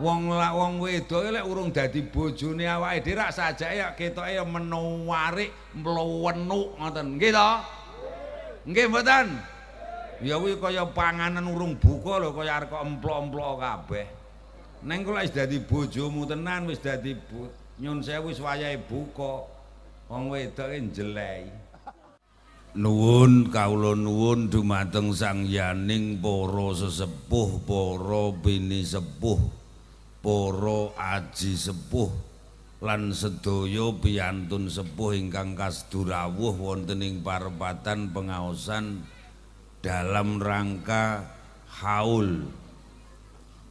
wong lak wong wedok lek urung dadi bojone awake dhewe rak sajake ya ketoke ya menuwarik mlewenuk ngoten nggih to nggih mboten ya kuwi kaya panganan urung buka lho kaya arek emplok-emplok kabeh neng kula wis dadi bojomu tenan wis dadi bu... nyun sewu wis wayahe buka wong wedoke jelek Nuwun kawula nuwun dumateng Sang Yaning para sesepuh para poro, bini sepuh. para aji sepuh lan sedaya biyantun sepuh ingkang kasdurawuh wonten ing parepatan pengaosan dalam rangka haul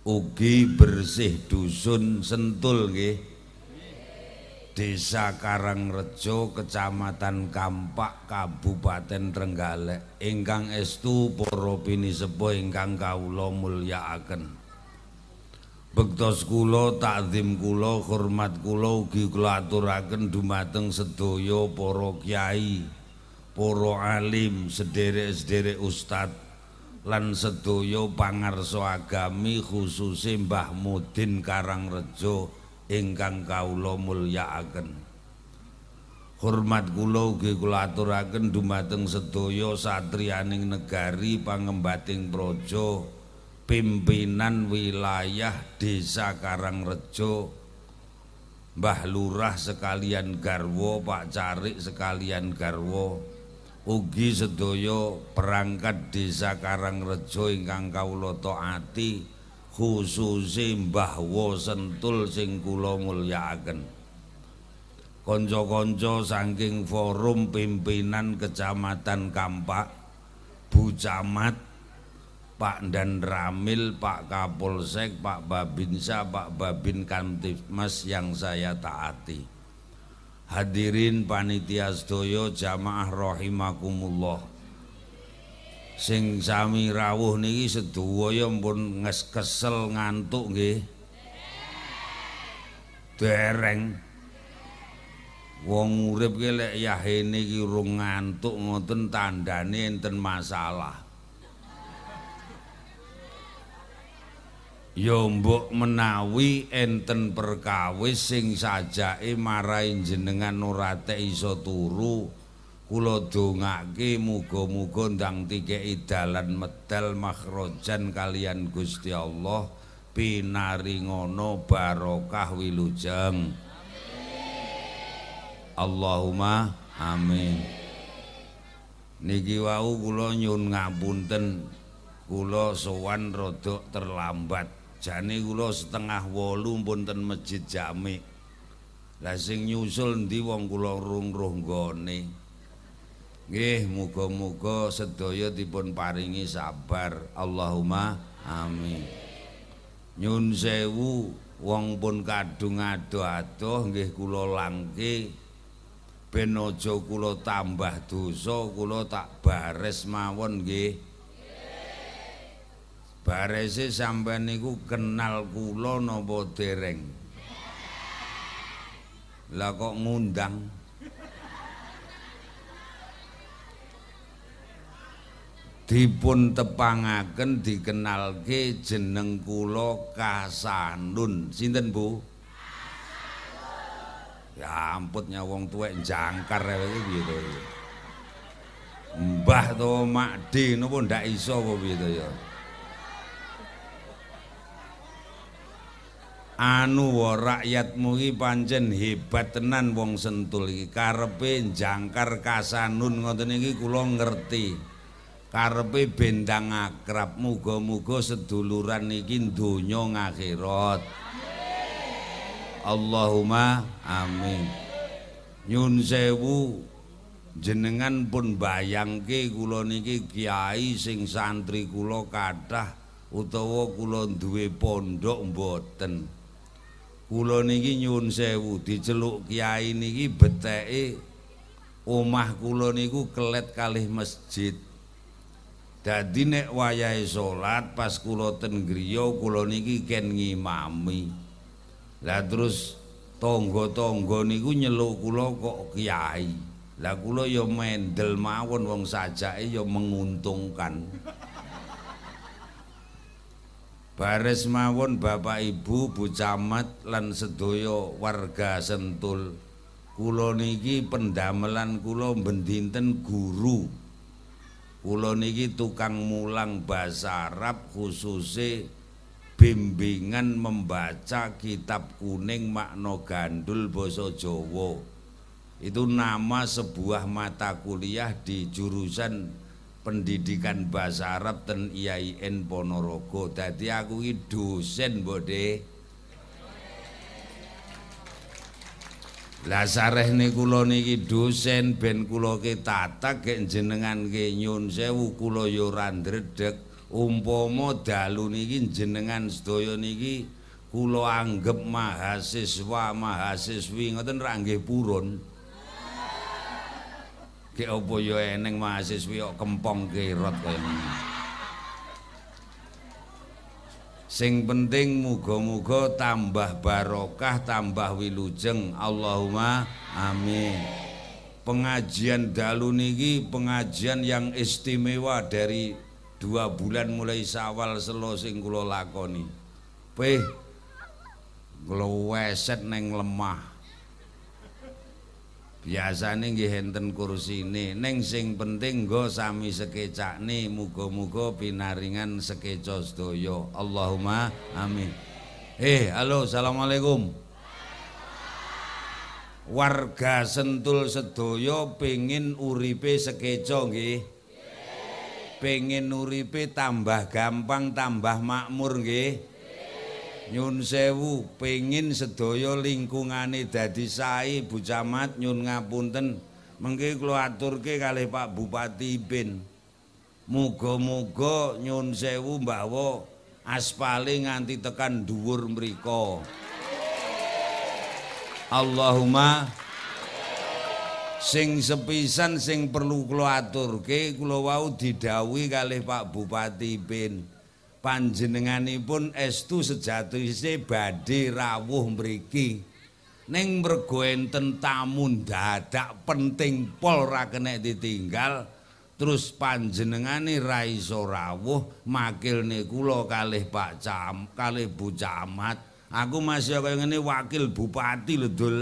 ugi bersih dusun sentul nggih Desa Karangrejo Kecamatan Kampak Kabupaten Trenggalek ingkang estu para pinisepuh ingkang kawula mulyaaken Bektos kula takzim kula hormat kula ugi kula aturaken dumateng sedaya para kiai, para alim, sederek-sederek ustad lan sedaya pangarsa agami khususe Mbah Mudin Karangrejo ingkang kawula mulyakaken. Hormat kula ugi kula aturaken dumateng sedaya Satrianing negari pangembating praja. Projo... pimpinan wilayah desa Karangrejo Mbah Lurah sekalian Garwo Pak Carik sekalian Garwo ugi Sedoyo, perangkat desa Karangrejo ingkang kawula taati khususe Mbah Wo Sentul sing kula mulyakaken konco-konco saking forum pimpinan Kecamatan Kampak Bu Camat Pak Dan Ramil, Pak Kapolsek, Pak Babinsa, Pak Babin Kamtipmas yang saya taati. Hadirin panitia sedoyo jamaah rahimakumullah. Sing sami rawuh niki sedaya pun ngeskesel ngantuk nggih. Dereng. Wong urip ki lek yahene ki ngantuk ngoten tandane enten masalah. ya mbok menawi enten perkawis sing sajake marahi jenengan ora tek iso turu kula dongake muga-muga ndang tike dalan medal makhrajan kalian Gusti Allah pinaringono barokah wilujeng Allahumma amin niki wau kula nyun ngapunten kula sowan rodok terlambat jane kula setengah wolu mboten masjid jame lah sing nyusul ndi wong kula rung-rung nggone nggih muga-muga sedaya dipun paringi sabar Allahumma amin nyun sewu wong pun kadung adoh-adoh nggih kula langke ben aja kula tambah dosa kula tak bares mawon nggih barese sampean niku kenal kula napa dereng lah kok ngundang dipun tepangaken dikenalke jeneng kula Kasanun sinten Bu Ya amputnya wong tuwek jangkar iki piye to Mbah to Makde napa ndak iso apa piye to ya anu wa rakyatmu iki pancen hebat tenan wong sentul iki karepe jangkar kasanun ngoten iki kula ngerti karepe bendang akrab muga-muga seduluran iki donya akhirat Allahumma amin nyun sewu jenengan pun bayangke kula niki kiai sing santri kula kathah utawa kula duwe pondok mboten kula niki nyuwun sewu diceluk kiai niki betheke omah kula niku kelet kalih masjid dadi nek wayahe salat pas kula ten griya kula niki ken ngimami lah terus tangga-tangga niku nyeluk kula kok kiai lah kula ya mendel mawon wong sajake ya menguntungkan Baris mawon Bapak Ibu Bu Camat lan sedaya warga Sentul. Kula niki pendamelan kula bendinten guru. Kula niki tukang mulang Bahasa Arab khususe bimbingan membaca kitab kuning makna gandul basa Jawa. Itu nama sebuah mata kuliah di jurusan pendidikan bahasa Arab ten IAIN Ponorogo. Dadi aku iki dosen, Mbok De. Lah sareh niku kula niki dosen ben kula ketatak gek jenengan ke nyun sewu kula yo ora ndredeg umpama dalu niki jenengan sedaya niki kula anggap mahasiswa mahasiswi ngoten ra nggih purun. Dek opo ya eneng mahasiswi kok kempong kerot kaya ngene. Sing penting muga-muga tambah barokah, tambah wilujeng. Allahumma amin. Pengajian dalu niki pengajian yang istimewa dari dua bulan mulai sawal selo sing kula lakoni. Peh kula weset neng lemah. biasane nggih enten kursine ning sing penting nggo sami sekecakne muga-muga pinaringan sekeca sedaya Allahumma amin eh halo assalamualaikum warga sentul sedaya pengin uripe sekeca nggih pengin uripe tambah gampang tambah makmur nggih nyun sewu pengin sedaya lingkungane dadi sae Bu Camat nyun ngapunten mengke kula aturke kalih Pak Bupati Ipin muga-muga nyun sewu mbawa aspale nganti tekan dhuwur mriko Allahumma sing sepisan sing perlu kula aturke kula wau didhawuhi kalih Pak Bupati Ipin panjenenganipun estu sejatosé badhe rawuh mriki ning mergo enten tamu dadak penting pol ra kenek ditinggal terus panjenengane ra iso rawuh makilne kula kalih Pak Cam kalih Bu Camat aku masih kaya ngene wakil bupati lho dul.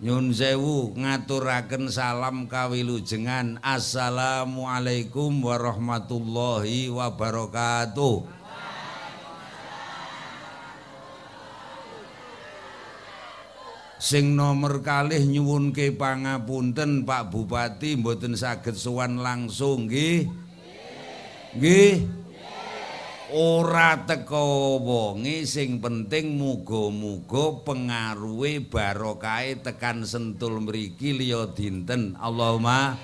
nyun sewu ngaturaken salam kawilujengan assalamualaikum warahmatullahi wabarakatuh Sing nomor kalih nyuwun ke pangapunten Pak Bupati mboten saged sowan langsung nggih. Nggih. ora teko wonge sing penting muga-muga pengaruhe barokahe tekan sentul mriki liya dinten Allahumma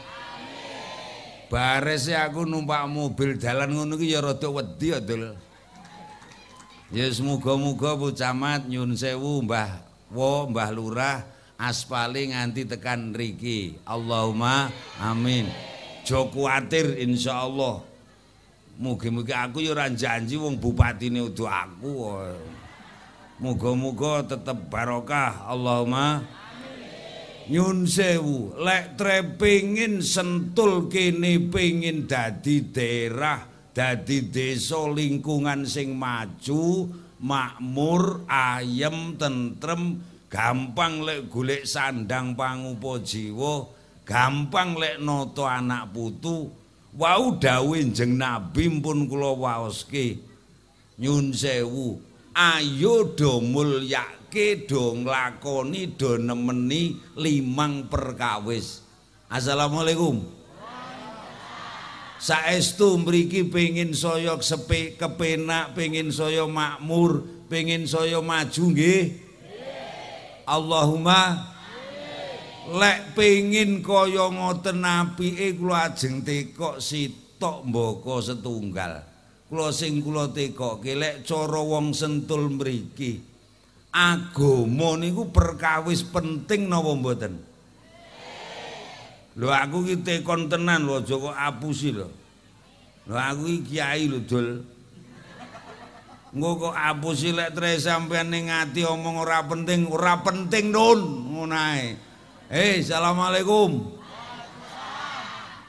amin e aku numpak mobil dalan ngono ki ya rada wedi ya Dul Ya semoga-moga Bu Camat nyun sewu Mbah Wo Mbah Lurah aspali nganti tekan riki Allahumma amin Joko insya insyaallah Mugi-mugi aku ya ora janji wong bupatine udu aku. Muga-muga tetep barokah. Allahumma amin. Nyun sewu, lek trepingin sentul kene pengin dadi daerah, dadi desa lingkungan sing maju, makmur, ayem, tentrem, gampang lek golek sandang pangupa jiwa, gampang lek noto anak putu. wau dawe jeng nabi pun kula waoske nyun sewu ayo do mulyake do nglakoni do nemeni limang perkawis assalamualaikum saestu mriki pengin saya sepi kepenak pengin saya makmur pengin saya maju nggih Allahumma lek pengin kaya ngoten apike kula ajeng tekok sitok mboko setunggal. Kula sing kula tekokke lek cara wong sentul mriki agama niku perkawis penting napa mboten? Lho aku iki tekon tenan lho aja kok apusi lho. Lho aku iki kiai lho Dul. Engko kok apusi lek tresa sampean ning ati omong ora penting, ora penting nun ngono Hei, assalamualaikum.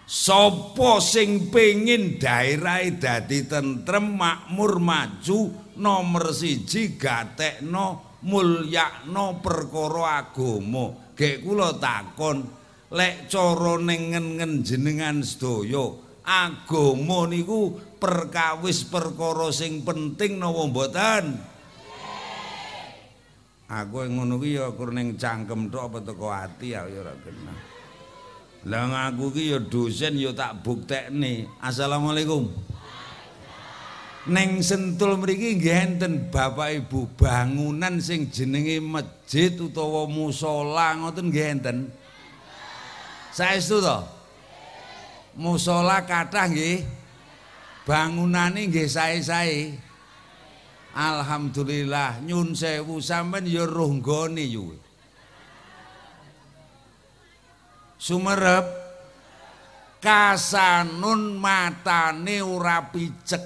Sopo sing pengin daerah e dadi tentrem makmur maju nomor siji gatekno mulyakno perkara agama. Gek kula takon lek cara ning ngen jenengan sedaya agama niku perkawis perkara sing penting napa no, mboten? Aku ngono kuwi ya kurning cangkem tok apa teko ati ya ora kenal. Lah aku ki ya dosen ya tak buktekne. Assalamualaikum. Neng sentul mriki nggih enten Bapak Ibu bangunan sing jenenge masjid utawa musala ngoten nggih enten. Saestu to? Musala kathah nggih. Bangunane nggih sae-sae. Alhamdulillah nyun sewu sampean ya ronggone yo. Sumerep kasanun matane ora picek.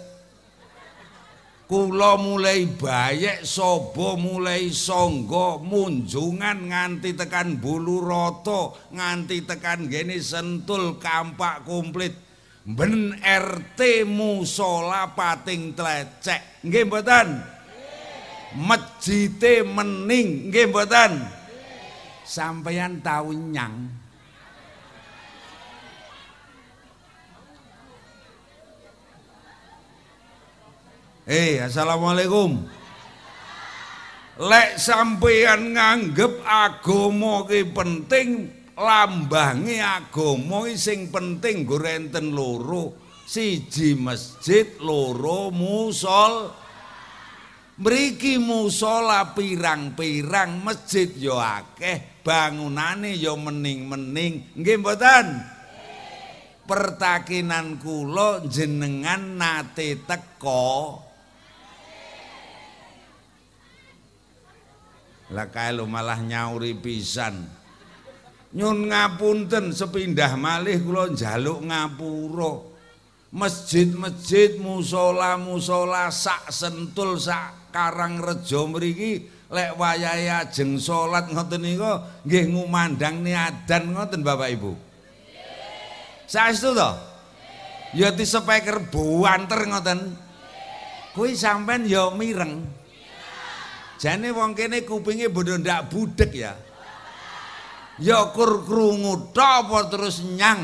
Kula mulai bayek sobo mulai songgo munjungan nganti tekan bulu roto nganti tekan gini sentul kampak komplit ben RT musola pating tlecek nggih mboten Mejite mening nggih mboten sampeyan tau nyang Eh, hey, assalamualaikum. Lek sampeyan nganggep agama ki penting, Lambangi agama sing penting nggo renten loro siji masjid loro musol mriki musola pirang-pirang masjid yo ya akeh bangunane yo ya mening-mening nggih mboten pertakinan kula jenengan nate teko lah kae malah nyauri pisan Nyun ngapunten sepindah malih kula njaluk ngapura. Masjid-masjid, musala-musala sak sentul sak Karang Rejo mriki lek wayahe ajeng salat ngoten niku nggih ngumandang niadan ngoten Bapak Ibu. Nggih. Saestu to? Ya di speaker buanter ngoten. Kuwi sampean ya mireng. Jane wong kene kupinge bodho ndak budek ya. ya kur krungu apa terus nyang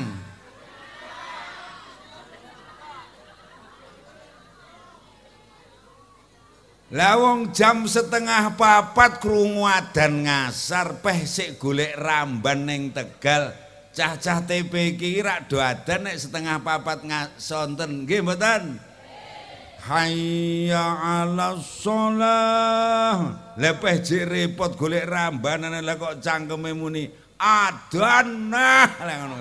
lawang jam setengah papat krungu dan ngasar peh sik golek ramban ning tegal cah-cah TP kira doa dan nek setengah papat ngasonten gimana Hayya ala sholah. Lepeh jik repot golek rambanan lah kok cangkeme muni adan nah ngono.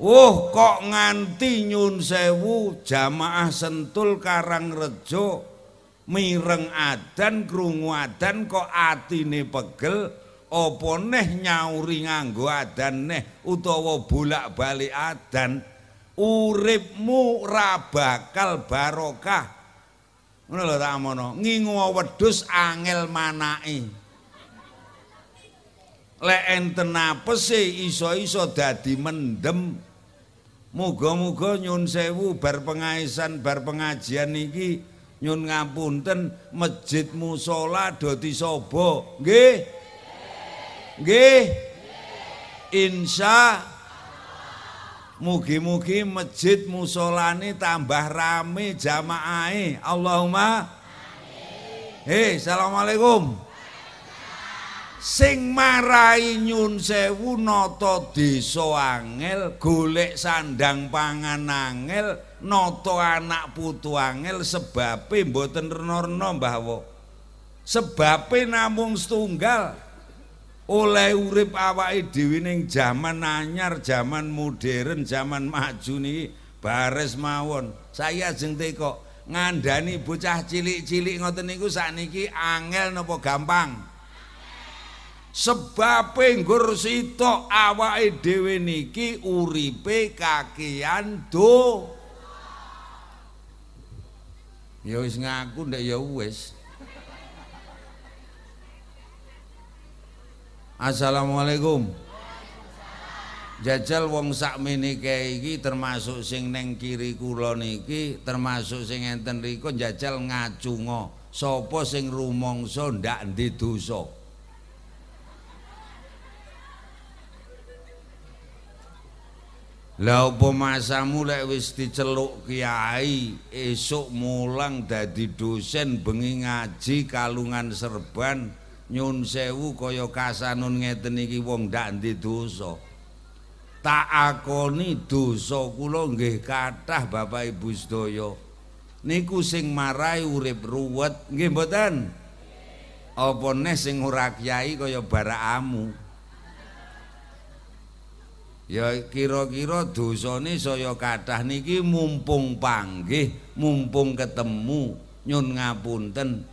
Oh kok nganti nyun sewu jamaah sentul karang rejo mireng adan krungu adan kok atine pegel apa neh nyauri nganggo adan neh utawa bolak-balik adan uripmu ra bakal barokah. Ngono lho tak amono. Ngingu wedhus angel manake. Lek enten apese iso-iso dadi mendem. Muga-muga nyun sewu bar pengaisan bar pengajian iki nyun ngapunten Masjidmu musala dadi sobo. Nggih. Nggih. Insya Mugi-mugi masjid musolani tambah rame jamaahe. Allahumma. amin. Hei, Assalamualaikum. Sing marai nyun sewu noto deso angel, golek sandang pangan angel, noto anak putu angel, sebabnya mboten renor-renor mbah wo. namung setunggal, oleh urip awake dhewe ning jaman anyar, jaman modern, jaman maju niki bares mawon. Saya jeng teko ngandani bocah cilik-cilik ngoten niku sakniki angel napa gampang? Sebab nggur sitok awake dhewe niki uripe kakean do. Ya wis ngaku ndak ya wis. Assalamualaikum. Waalaikumsalam. Jajal wong sak menike iki termasuk sing neng kiri kula niki, termasuk sing enten riko jajal ngacungo sapa sing rumangsa ndak ndi dosa. Lha opo masamu lek wis diceluk kiai, esuk mulang dadi dosen bengi ngaji kalungan serban nyun sewu kaya kasanun ngeten iki wong ndak ndi dosa. Tak akoni dosa kula nggih kathah Bapak Ibu sedaya. Niku sing marai urip ruwet nggih mboten? Apa neh sing ora kiai kaya barakamu? Ya kira-kira dosane saya kathah niki mumpung panggih, mumpung ketemu nyun ngapunten.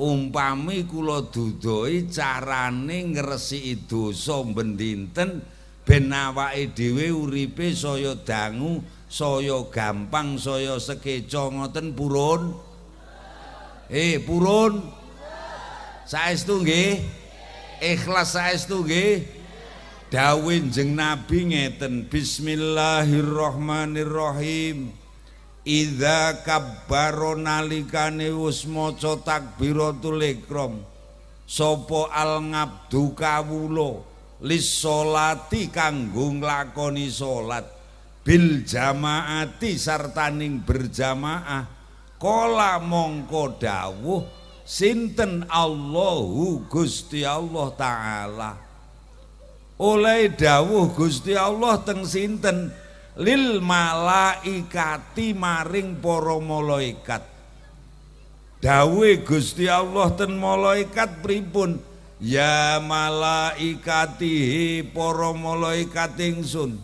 umpami kula dudoi carane ngresiki dosa mbendinten ben awake dhewe uripe saya dangu saya gampang saya sekeca ngoten purun eh purun saestu nggih ikhlas saestu nggih dawuh jeneng nabi ngeten bismillahirrahmanirrahim Idza kabbaronalikane wis maca takbiratul ihram sapa al-ngabdu kawula lisolati kanggo nglakoni salat bil jamaati sartaning berjamaah kala mongko dawuh sinten Allahu Gusti Allah taala oleh dawuh Gusti Allah teng sinten lil malaikati maring para malaikat dawe Gusti Allah ten malaikat pripun ya malaikati para malaikat ingsun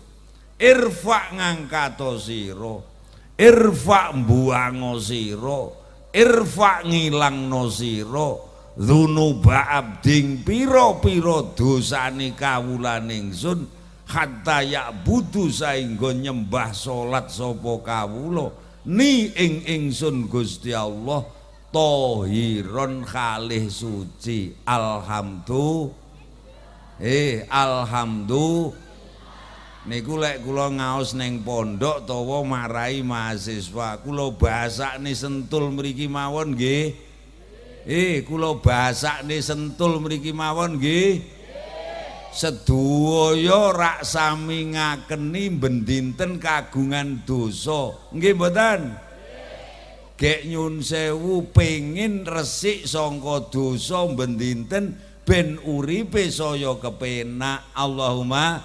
irfa ngangkato sira irfa mbuang sira irfa ngilangno sira dzunuba abding pira-pira dosane kawulane ingsun hatta ya'budu saenggo nyembah salat sapa kawula ni ing ingsun Gusti Allah tahiron khalih suci alhamdu eh alhamdu niku lek kula ngaos ning pondok utawa marai mahasiswa kula basakne sentul mriki mawon nggih eh kula basakne sentul mriki mawon nggih sedoyo raksami ngakeni mbendinten kagungan dosa nggih mboten gek nyun sewu pengin resik sangka dosa mbendinten ben uripe saya kepenak Allahumma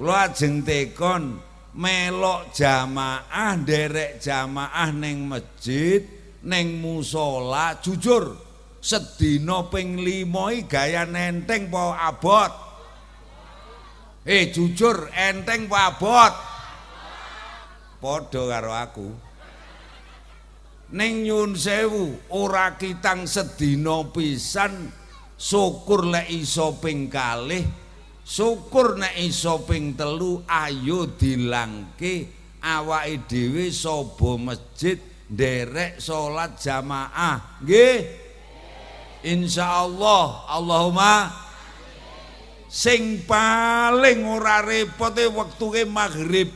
kula ajeng tekon melok jamaah nderek jamaah neng masjid neng musola jujur sedina ping 5 gaya nenteng po abot. Eh jujur enteng po abot. Padha karo aku. Ning nyun sewu ora kitang sedina pisan syukur lek iso ping kalih, syukur nek iso ping telu ayo dilangke awake dhewe saba masjid nderek salat jamaah nggih Insya Allah Allahumma sing paling ora repot e wektu maghrib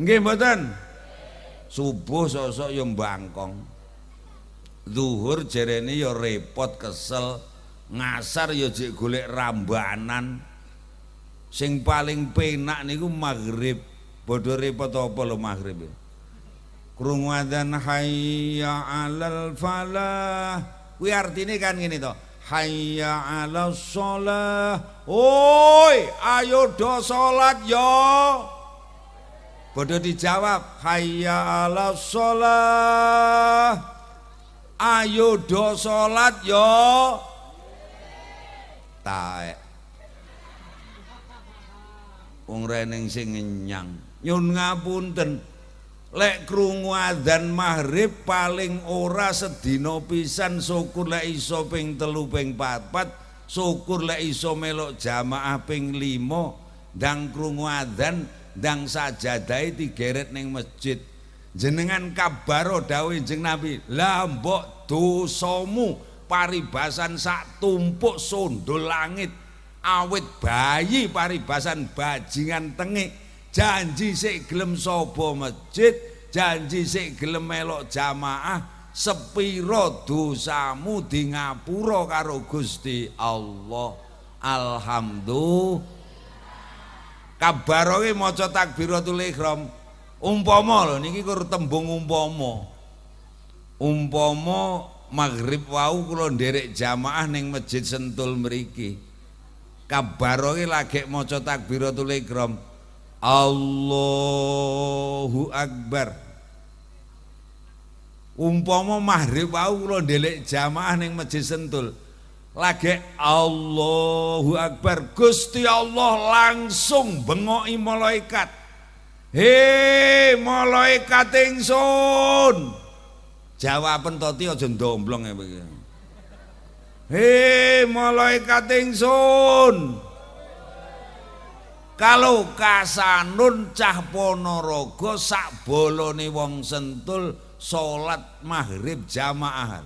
nggih mboten subuh sosok yo bangkong zuhur jerene yo repot kesel ngasar yo jek golek rambanan sing paling penak niku maghrib bodoh repot apa lo maghrib e? krungu adzan hayya 'alal falah kuwi artine kan ngene to hayya ala sholah oi ayo do salat yo bodoh dijawab hayya ala sholah ayo do salat yo taek wong rene sing nyang nyun ngapunten lek krungu adzan maghrib paling ora sedina pisan syukur lek iso ping telu ping 4 syukur lek iso melok jamaah ping 5 ndang krungu adzan ndang sajadahe digeret ning masjid jenengan kabaro dawuh jeneng Nabi la mbok dosamu paribasan sak tumpuk sundul langit awit bayi paribasan bajingan tengik janji sik gelem sapa masjid janji sik gelem melok jamaah sepira dosamu di ngapura karo Gusti Allah alhamdulillah kabaroke maca takbiratul ihram umpama lho niki kur tembung umpama umpama maghrib wau kula nderek jamaah ning masjid sentul mriki kabaroke lagi maca takbiratul ihram Allahu Akbar. Umpama mahrib wau kula ndelik jamaah ning masjid sentul. Lagi Allahu Akbar, Gusti Allah langsung bengoki malaikat. He, malaikat ingsun. Jawaban Toti aja ndomblong ya. He, malaikat ingsun. kalau kasanun cah ponorogo sak bolone wong sentul salat maghrib jamaah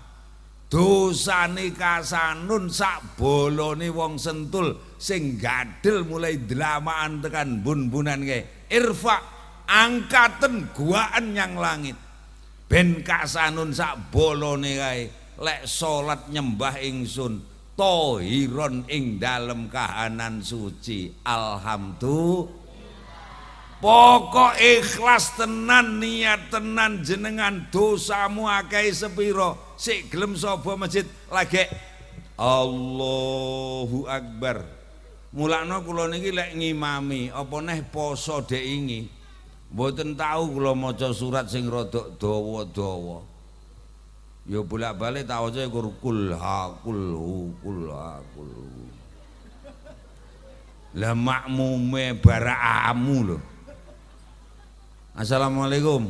dosane kasanun sak bolone wong sentul sing gadel mulai dramaan tekan bun-bunan ge irfa angkaten guaan yang langit ben kasanun sak bolone kae lek salat nyembah ingsun tohiron ing dalem kahanan suci alhamdulillah pokok ikhlas tenan niat tenan jenengan dosamu akai sepiro Sik gelem sobo masjid lagi Allahu Akbar mulakno kula niki lek ngimami apa neh poso dek ingi mboten tau kula maca surat sing rodok dawa-dawa Ya bolak-balik tak waca nggur hakul hukul hakul. Lah makmume baraamu lho. Assalamualaikum.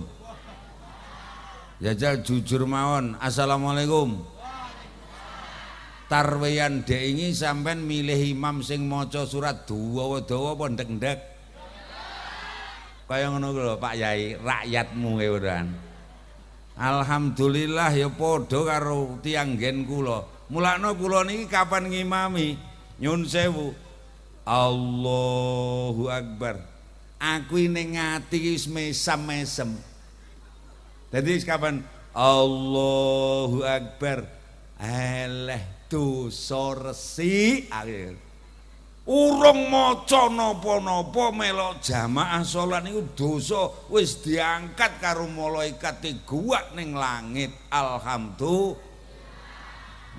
Jajal jujur mawon. Assalamualaikum. Tarweyan dek ini sampai milih imam sing maca surat dua dawa apa dek ndek Kaya ngono Pak Yai, rakyatmu kowe ya, Alhamdulillah ya podo karo tiyang gen kula. mulakno kula niki kapan ngimami? Nyun sewu. Allahu Akbar. Aku ning ngati wis mesem-mesem. Dadi kapan Allahu Akbar. Eleh dosa resik akhir. urung maca napa-napa melok jamaah salat niku dosa wis diangkat karo malaikat guwak ning langit alhamdulillah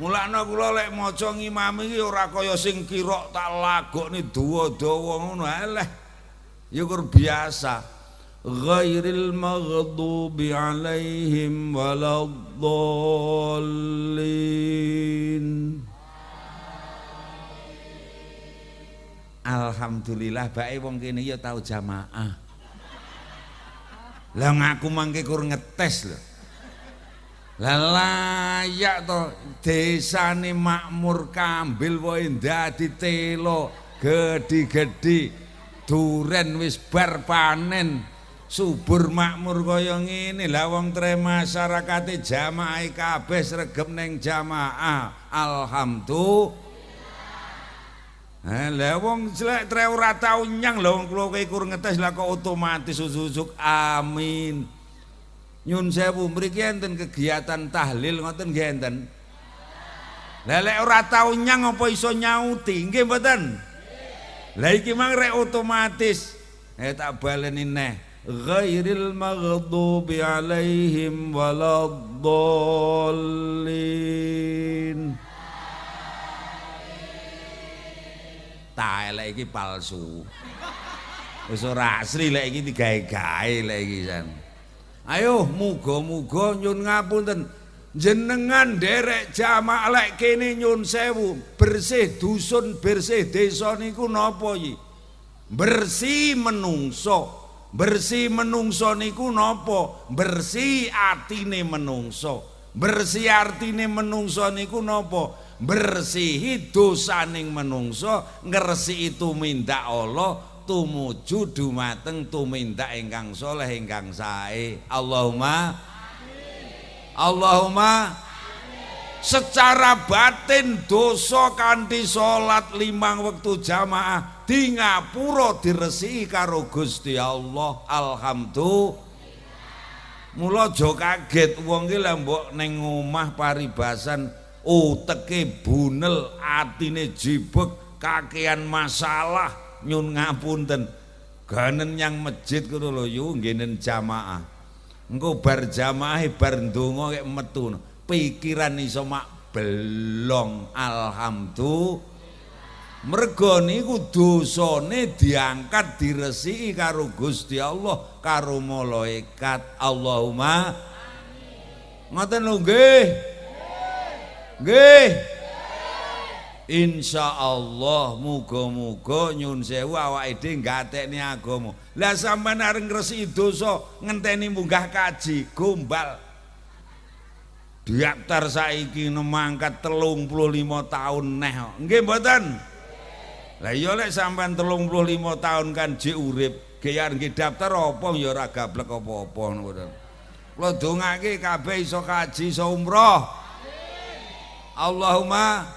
mulane kula lek maca ngimam iki ora kaya sing kirok tak lagokne dawa-dawa ngono eleh ya kur biasa ghairil maghdubi alaihim waladdallin Alhamdulillah baik wong kene ya tau jamaah. Lah ngaku mangke kur ngetes lho. Lah layak to desane makmur kambil wae dadi telo gedhi-gedhi duren wis bar panen subur makmur kaya ngene lah wong tre masyarakate jamaah kabeh sregep ning jamaah alhamdulillah Eh, lah wong jelek tre ora tau nyang lho wong kula kekur ngetes lah kok otomatis usuk amin. Nyun sewu mriki enten kegiatan tahlil ngoten nggih enten. Lah lek ora tau nyang apa iso nyauti nggih mboten? Lah iki mang rek otomatis eh tak baleni neh ghairil maghdubi alaihim waladdallin. Thank nyata lek iki palsu wis ora asri lek iki digawe-gawe lek iki san ayo muga-muga nyun ngapunten jenengan derek jamak lek kene nyun sewu bersih dusun bersih desa niku napa yi bersih menungso bersih menungso niku napa bersih atine menungso bersih artine menungso niku napa bersih bersihi dosaning menungso ngersi itu minta Allah tumuju dumateng tuminta ingkang soleh ingkang sae Allahumma Allahumma secara batin dosa kanthi salat limang waktu jamaah di ngapura diresi karo Gusti Allah alhamdulillah Mula aja kaget wong gila mbok ning omah paribasan teke bunel atine jibek kakean masalah nyun ngapunten ganen yang masjid kudu lho yu ngenen jamaah engko bar jamaah bar ndonga kek metu pikiran iso mak belong alhamdulillah mergo niku dosane diangkat diresiki karo Gusti Allah karo malaikat Allahumma amin ngoten lho nggih Nggih. Insyaallah muga-muga nyun sewu awake dhe gatekne agama. Lah sampean areng ngresiki dosa ngenteni munggah kaji gombal. Diaktar saiki nemangkat 35 taun neh. Nggih mboten? Lah iya lek sampean 35 taun kan jek urip, geyar nggih daftar opo, ya ora gablek opo-opo. ngono. Kula dongake kabeh iso kaji, iso umroh. Allahumma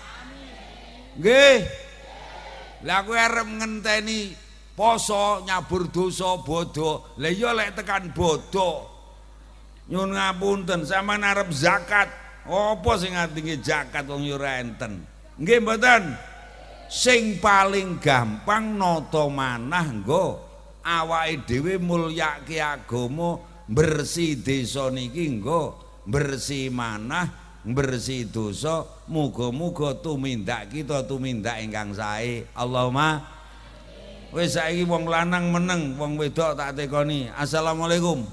Nggih. Lah aku arep ngenteni poso nyabur dosa bodho. Lah iya lek tekan bodho. Nyun ngapunten, sampean arep zakat. Apa sing ngadenge zakat wong yo enten. Nggih mboten? Sing paling gampang nata manah nggo awake dhewe mulyake agama bersih desa niki nggo bersih manah bersih dosa muga-muga tumindak kita tumindak ingkang sae Allahumma wis saiki wong lanang meneng wong wedok tak tekoni assalamualaikum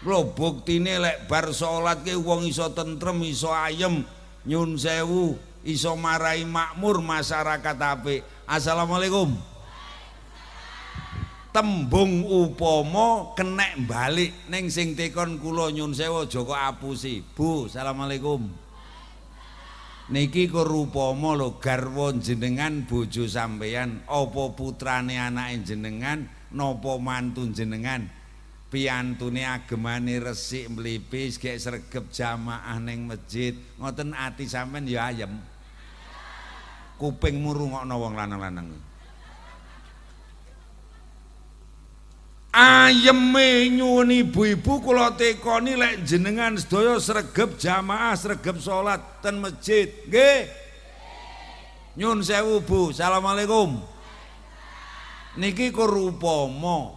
Lho buktine lek bar salat ki wong iso tentrem iso ayem nyun sewu iso marai makmur masyarakat apik assalamualaikum tembung upama kenek balik neng sing tekon kulo nyun sewo joko apusi bu assalamualaikum niki kerupomo lo garwon jenengan bojo sampeyan opo putrane anak jenengan nopo mantun jenengan piantune agemane resik melipis Gek sergep jamaah neng masjid ngoten ati sampean ya ayam kupingmu rungokno wong lanang-lanang ayeme nyuwun ibu-ibu kula tekoni lek jenengan sedaya sregep jamaah sregep salat ten masjid nggih nyun sewu Bu asalamualaikum niki kurupama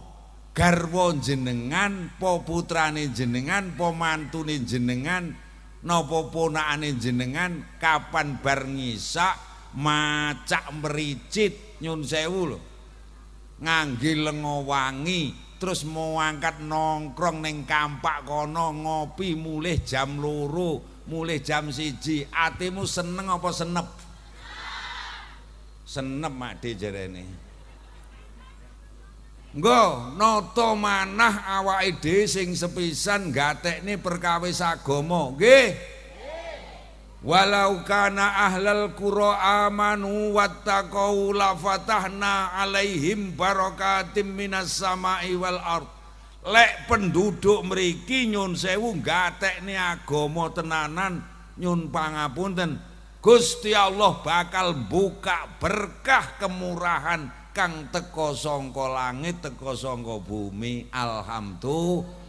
garwa jenengan po putrane jenengan po mantune jenengan napa ponakane jenengan kapan bar ngisak macak mericit nyun sewu lho ngangge lenga wangi terus mau angkat nongkrong neng kampak kono ngopi mulih jam loro mulih jam siji atimu seneng apa senep senep mak di jerene Nggo noto manah awake dhewe sing sepisan gatekne perkawis agama nggih okay? Walau kana ahlal kuro amanu wattaqau la fatahna alaihim barakatim minas samai wal ard. Lek penduduk mriki nyun sewu gatekne agama tenanan nyun pangapunten. Gusti Allah bakal buka berkah kemurahan kang teko sangka langit teko sangka bumi alhamdulillah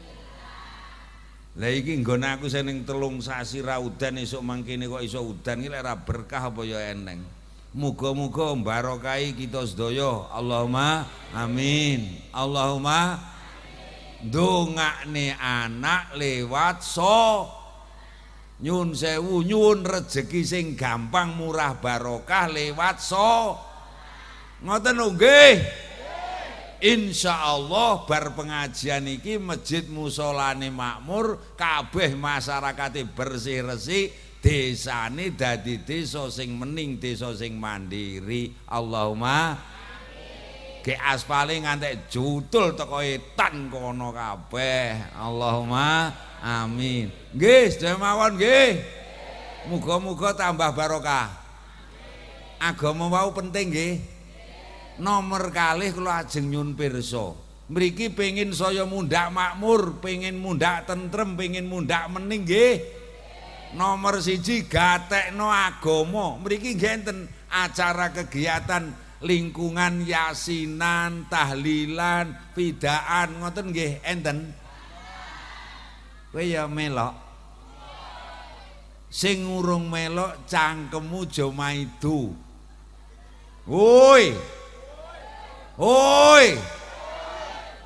Lah iki nggon aku seneng telung sasi ra udan esuk mangkene kok iso udan iki lek ra berkah apa ya eneng. Muga-muga barokahi kita sedaya. Allahumma amin. Allahumma amin. Dongakne anak lewat so nyun sewu nyun rejeki sing gampang murah barokah lewat so ngoten nggih. Insyaallah Allah bar pengajian iki masjid musolani makmur kabeh masyarakat bersih resik desa ini dadi desa sing mening desa sing mandiri Allahumma amin. ke aspalin ngantek jutul teko etan kono kabeh Allahumma amin guys dewa mawon muga-muga tambah barokah agama mau penting guys nomor kalih kula ajeng nyun pirsa mriki pengin saya mundhak makmur pengin mundhak tentrem pengin mundhak mening nggih nomor siji gatekno agama mriki ngenten acara kegiatan lingkungan yasinan tahlilan pidaan ngoten nggih enten kowe ya melok sing urung melok cangkemmu jo maido woi Hoi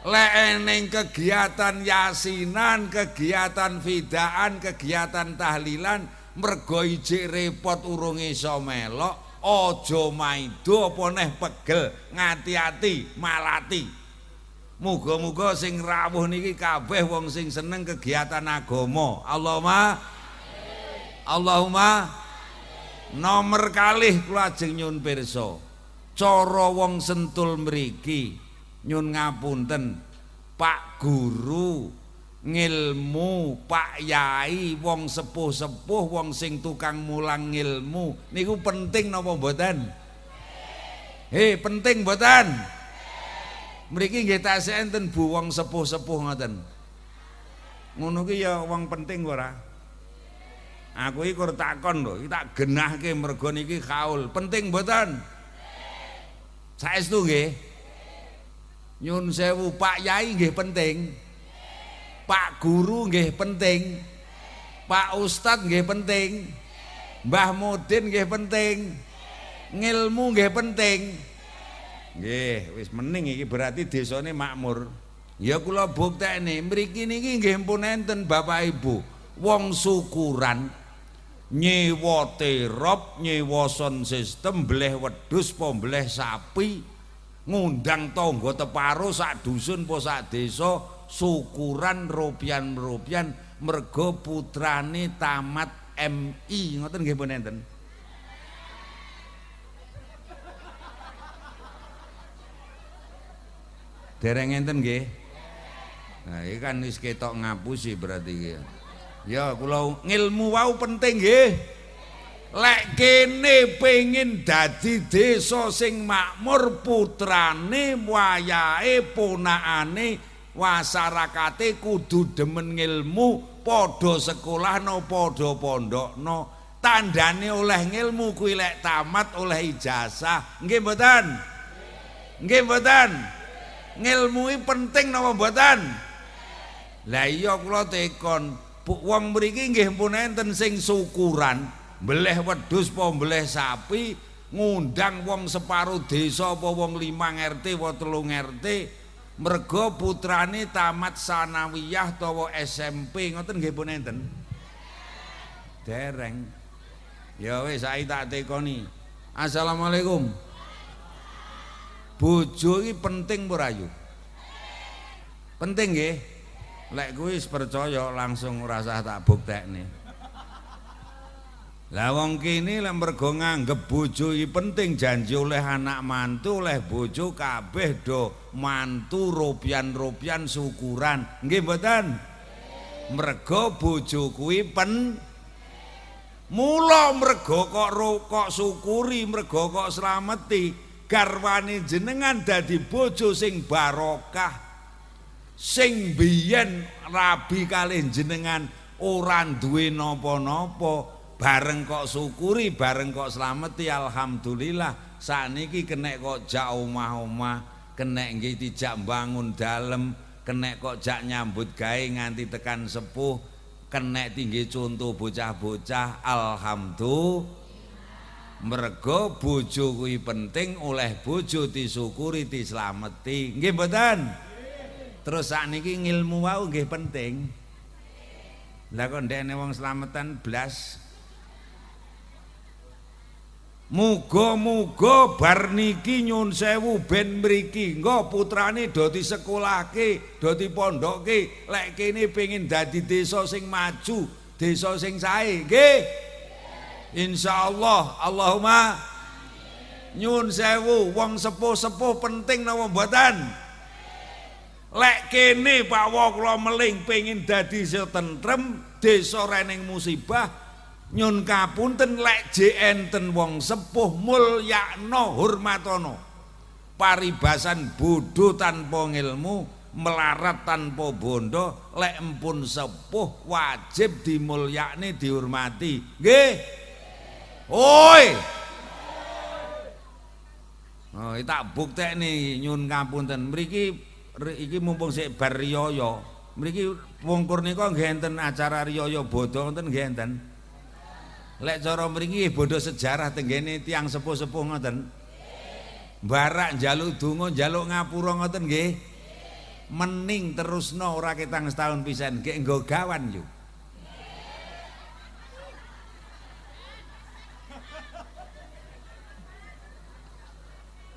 Leening kegiatan yasinan Kegiatan fidaan Kegiatan tahlilan Mergoi repot urung iso melok Ojo maido poneh pegel Ngati-hati malati Muga-muga sing rawuh niki kabeh wong sing seneng kegiatan agama. Allahumma Allahumma Nomor kalih kula ajeng nyun pirsa. cara wong sentul mriki nyun ngapunten Pak guru ngilmu Pak Yai wong sepuh-sepuh wong sing tukang mulang ilmu niku penting napa mboten He penting mboten Mriki nggih tasih ten, Bu wong sepuh-sepuh ngoten Ngono ki ya wong penting ora Aku iki kur takon lho tak genahke mergo niki kaul penting mboten Saes tu Nyun sewu Pak Yai gih penting. Pak Guru gih penting. Pak Ustad gih penting. Mbah Mudin gih penting. Ngilmu gih penting. Gih, wis mending iki berarti desone makmur. Ya kula buktekne mriki niki nggih enten Bapak Ibu. Wong syukuran. nyewa terop nyewa sound system bleh wedhus apa bleh sapi ngundang tangga teparo sak dusun po sak desa syukuran rupian-rupian mergo putrane tamat MI ngoten nggih pun enten Dereng enten nggih Nah, ini kan wis ketok ngapusi berarti iki. Ya. Ya kula ngilmu wau penting nggih. Lek kene pengin dadi desa sing makmur putrane wayahe ponakane wasarakate kudu demen ngilmu padha sekolah no padha pondok no tandane oleh ngilmu kuwi lek tamat oleh ijazah nggih mboten nggih mboten ngilmu penting napa mboten lah iya kula tekon wong mriki nggih pun enten sing syukuran mbleh wedhus apa mbleh sapi ngundang wong separo desa apa wong 5 RT apa 3 RT merga putrane tamat sanawiyah utawa SMP ngoten nggih pun enten dereng ya wis saiki tak tekoni assalamualaikum bojo iki penting ora penting nggih ya? Lek kuwi percaya langsung rasa tak buktekne. Lah wong kene lek mergo nganggep bojo penting janji oleh anak mantu oleh bojo kabeh do mantu rupian-rupian syukuran. Nggih mboten? Mergo bojo kuwi pen Mula mergo kok rokok syukuri, mergo kok slameti garwane jenengan dadi bojo sing barokah. sing biyen rabi kalih jenengan ora duwe napa-napa bareng kok syukuri bareng kok selamat ya alhamdulillah sakniki kenek kok jak omah-omah kenek nggih tijak bangun dalem kenek kok jak nyambut gawe nganti tekan sepuh kenek tinggi contoh bocah-bocah alhamdulillah mergo bojo kuwi penting oleh bojo disyukuri dislameti nggih mboten Terus sakniki ngilmu wau nggih penting. Lah kok ndekne wong slametan blas. Muga-muga bar niki nyun sewu ben mriki nggo putrane dadi sekolahke, dadi pondokke, lek kene pengin dadi desa sing maju, desa sing sae, nggih. Insyaallah, Allahumma amin. Nyun sewu wong sepuh-sepuh penting napa no, mboten? Lek kene Pak Wo kula meling pengin dadi tentrem desa reneng musibah nyun kapunten lek jenten wong sepuh mulyakno hormatono paribasan bodho tanpa ilmu melarat tanpa bondo lek empun sepuh wajib dimulyakne dihormati nggih oi oh tak buktekne nyun kapunten mriki iki mumpung sik bar riyaya. Mriki wungkur nika ngenten acara riyaya bodho wonten ngenten. Lek cara mriki bodho sejarah tenggene tiang sepuh-sepuh ngoten. Barak njaluk donga, njaluk ngapura ngoten nggih. Mening terusno ora ketang setahun pisan, nggih enggo gawan yo.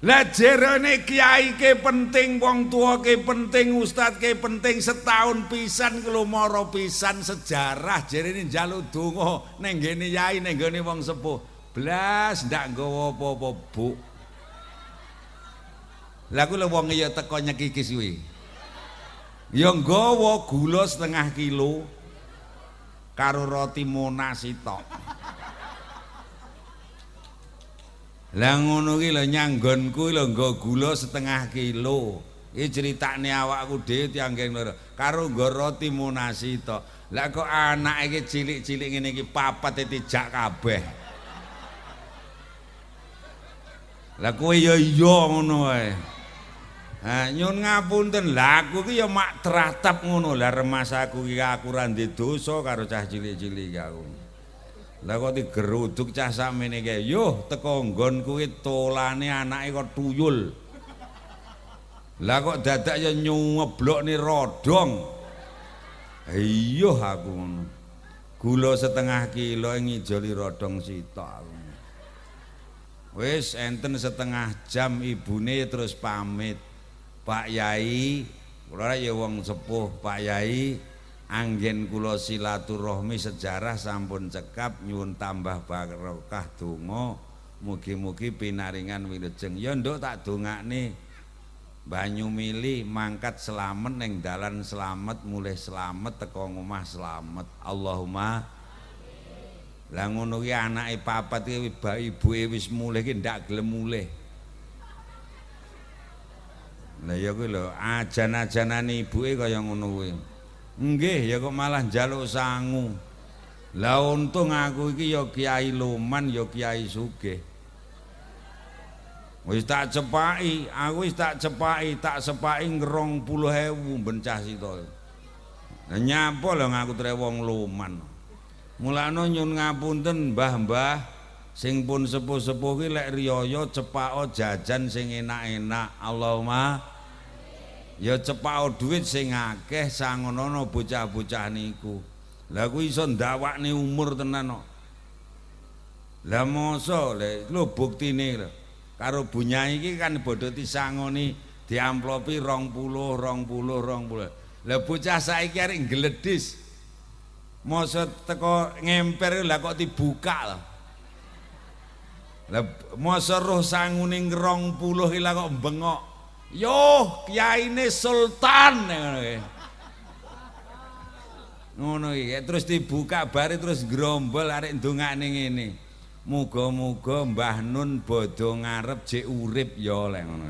Lah jerone kiai ke penting, wong tua ke penting, ustad ke penting, setahun pisan, kelumoro pisan, sejarah jerone jalu dungo, nenggeni yai, nenggeni wong sepuh. Blas, ndak ngowo popo bu. Lah kula wong ya teko nyekikis kuwi. Ya nggawa gula setengah kilo karo roti monas itu. Lah ngono ki lho nyanggonku lho nggo gula setengah kilo. Iki critane awakku dhewe tiyang geng Karo nggo roti munasi to. Lah kok anak iki cilik-cilik ngene iki papat tijak e kabeh. Lah kowe ya iya ngono wae. Ha nyun ngapunten lah aku ki ya mak teratap ngono lah remas aku ki aku ra ndek karo cah cilik-cilik aku. Lah kok geruduk cah sakmene kae. Yuh, teko nggon kuwi tolane anake kok tuyul. Lah kok dadak ya nyuweblokne rodong. Ayuh aku ngono. Gula setengah kilo ngijoli rodong sitok aku. Wis enten setengah jam ibune terus pamit. Pak Yai, kula ya wong sepuh Pak Yai, Anggen kula silaturahmi sejarah sampun cekap nyuwun tambah barokah donga mugi-mugi pinaringan wilujeng. Ya nduk tak dongakne banyu mili mangkat selamat neng dalan selamat mulai selamat teko ngomah selamat Allahumma lah ngono ki anake papat ki ibu ibuke wis mulih ki ndak gelem mulih lah ya kuwi lho ajan-ajanane ibuke kaya ngono kuwi Nggih ya kok malah njaluk sangu. Lah untung aku iki ya Kiai Loman ya Kiai Sugih. Wis tak cepaki, aku wis tak cepaki, tak sepaki 20.000 bencah sito. Lah nyapa lho ngaku tre wong Loman. Mulane nyun ngapunten Mbah-mbah sing pun sepuh-sepuh ki lek riyaya cepako jajan sing enak-enak. Allahumma ya cepau duit sing akeh sangono bocah-bocah niku. Lah kuwi iso ndawakne umur tenan kok. Lah moso le, lho buktine Karo bunyai iki kan bodho disangoni diamplopi 20 20 20. Lah bocah saiki arek gledis. Moso teko ngemper lah kok dibuka lho. Lah moso roh sangune 20 kok bengok. Yo, kiai ini sultan. Ngono iki terus dibuka bare terus gerombol arek ndongakne ngene. Muga-muga Mbah Nun bodho ngarep jek urip ya lek ngono.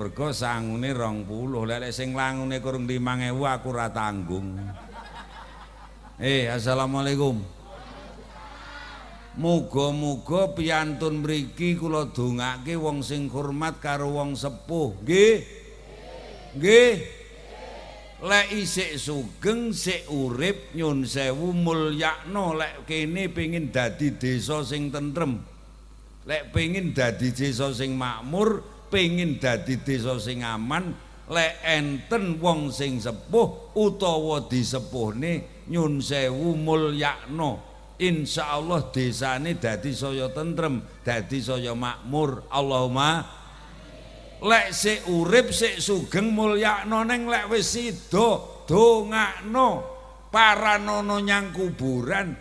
Mergo sangune 20 lek sing langune kurang 5000 aku ra tanggung. Eh, assalamualaikum. Muga-muga piyantun mriki kula dongake wong sing hormat karo wong sepuh. Nggih. Nggih. Lek isik sugeng sik urip nyun sewu mulyakno lek kene pengin dadi desa sing tentrem. Lek pengin dadi desa sing makmur, pengin dadi desa sing aman, lek enten wong sing sepuh utawa disepuhne nyun sewu mulyakno. Insyaallah Allah desa ini dadi saya tentrem dadi saya makmur Allahumma Lek si urip si sugeng mulia noneng lek wis sido do ngakno para nono kuburan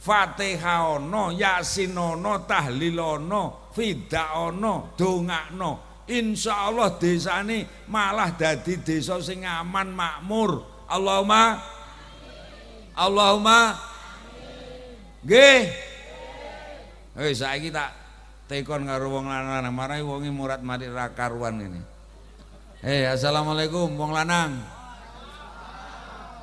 fatihaono yasinono tahlilono fidaono do ngakno Insya desa ini malah dadi desa sing aman makmur Allahumma Allahumma Nggih. Eh saiki tak tekon karo wong lanang, marai wong murat mati ra karuan ngene. Eh hey, asalamualaikum wong lanang.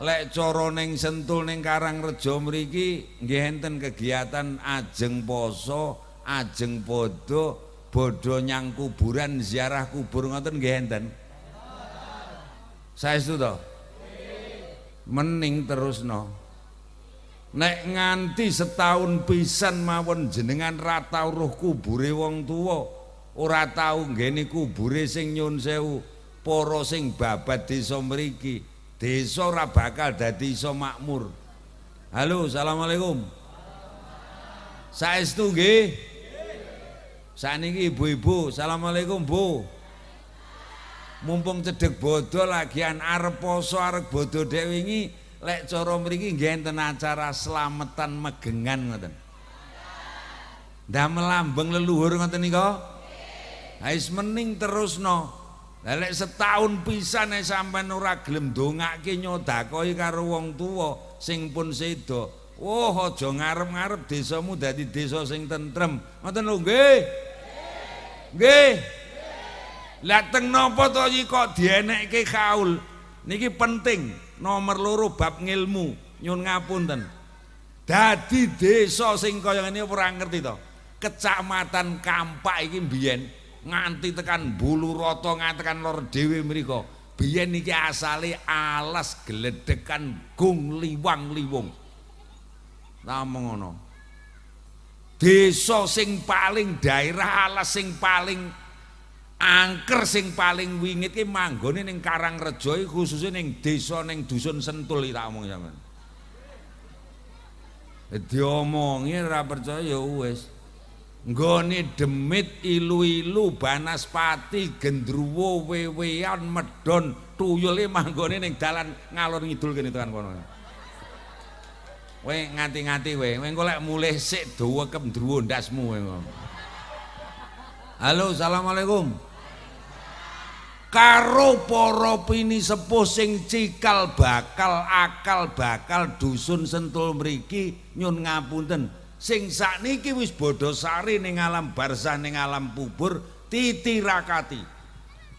Lek cara ning sentul ning Karangrejo mriki nggih enten kegiatan ajeng poso, ajeng podo, bodho nyang kuburan ziarah kubur ngoten nggih enten. Saya itu toh. Mening terus no. Nek nganti setahun pisan mawon jenengan ratau roh kubure wong tuwa, ora tau nggene kubure sing nyun sewu para sing babat desa mriki, desa ora bakal dadi iso makmur. Halo, assalamualaikum. Saestu nggih? Saniki ibu-ibu, assalamualaikum Bu. Mumpung cedek bodo lagian arep poso arep bodho dhewe wingi, lek cara mriki ngenten acara selametan megengan ngoten. Ndak melambeng leluhur ngoten nika. Nggih. mening terusno. Lah lek setahun pisan sampean ora gelem dongake nyodakoi karo wong tuwa sing pun sedo. Oh aja ngarep-ngarep desamu dadi desa sing tentrem. Ngoten lho nggih. Nggih. Lah teng nopo to iki kok dienekke kaul. Niki penting. Nomor loro bab ngilmu nyun ngapunten. Dadi desa sing kaya ngene ora ngerti to. Kecamatan Kampak iki biyen nganti tekan bulu roto tekan lor dhewe mriko. Biyen iki asale alas geledekan, gung liwang liwung. Namung ngono. Desa sing paling daerah alas sing paling angker sing paling wingit ki manggone ning Karang Rejo iki khususe ning desa ning dusun Sentul iki tak omong sampean. Eh, diomongi ora percaya ya wis. Nggone demit ilu-ilu banaspati gendruwo wewean medon tuyul e manggone ning dalan ngalor ngidul kene tekan kono. Kowe ngati-ngati kowe, kowe golek mulih sik dawa kem ndruwo ndasmu kowe. Halo, assalamualaikum. karo para pini sepuh sing cikal bakal akal bakal dusun sentul mriki nyun ngapunten sing sakniki wis bodho sari ning alam barzah ning alam kubur titirakati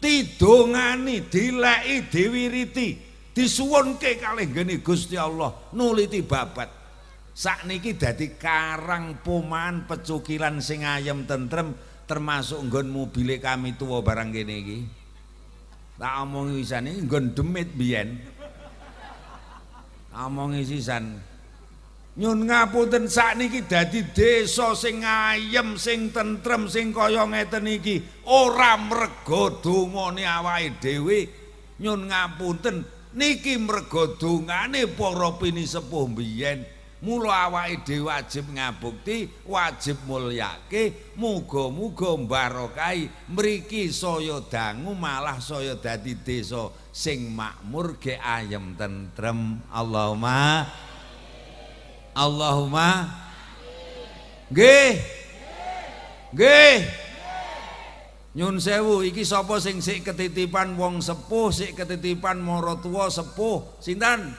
tidongani dileki diwiriti disuwunke kalih gene Gusti Allah nuliti babat sakniki dadi karang poman pecukilan sing ayem tentrem termasuk nggon mobile kami tuwa barang kene iki Tak omongi wisan iki nggon demit biyen. Omongi sisan. Nyun ngapunten niki dadi desa sing ayem, sing tentrem, sing kaya ngeten iki ora mergo dungane awake dhewe. Nyun ngapunten niki mergo dungane para pini sepuh biyen. mula awake dhewe wajib ngabukti wajib mulyake muga-muga barokai mriki saya dangu malah saya dadi desa sing makmur ge ayem tentrem Allahumma Allahumma nggih nggih nyun sewu iki sapa sing sik ketitipan wong sepuh sik ketitipan maratua sepuh sinten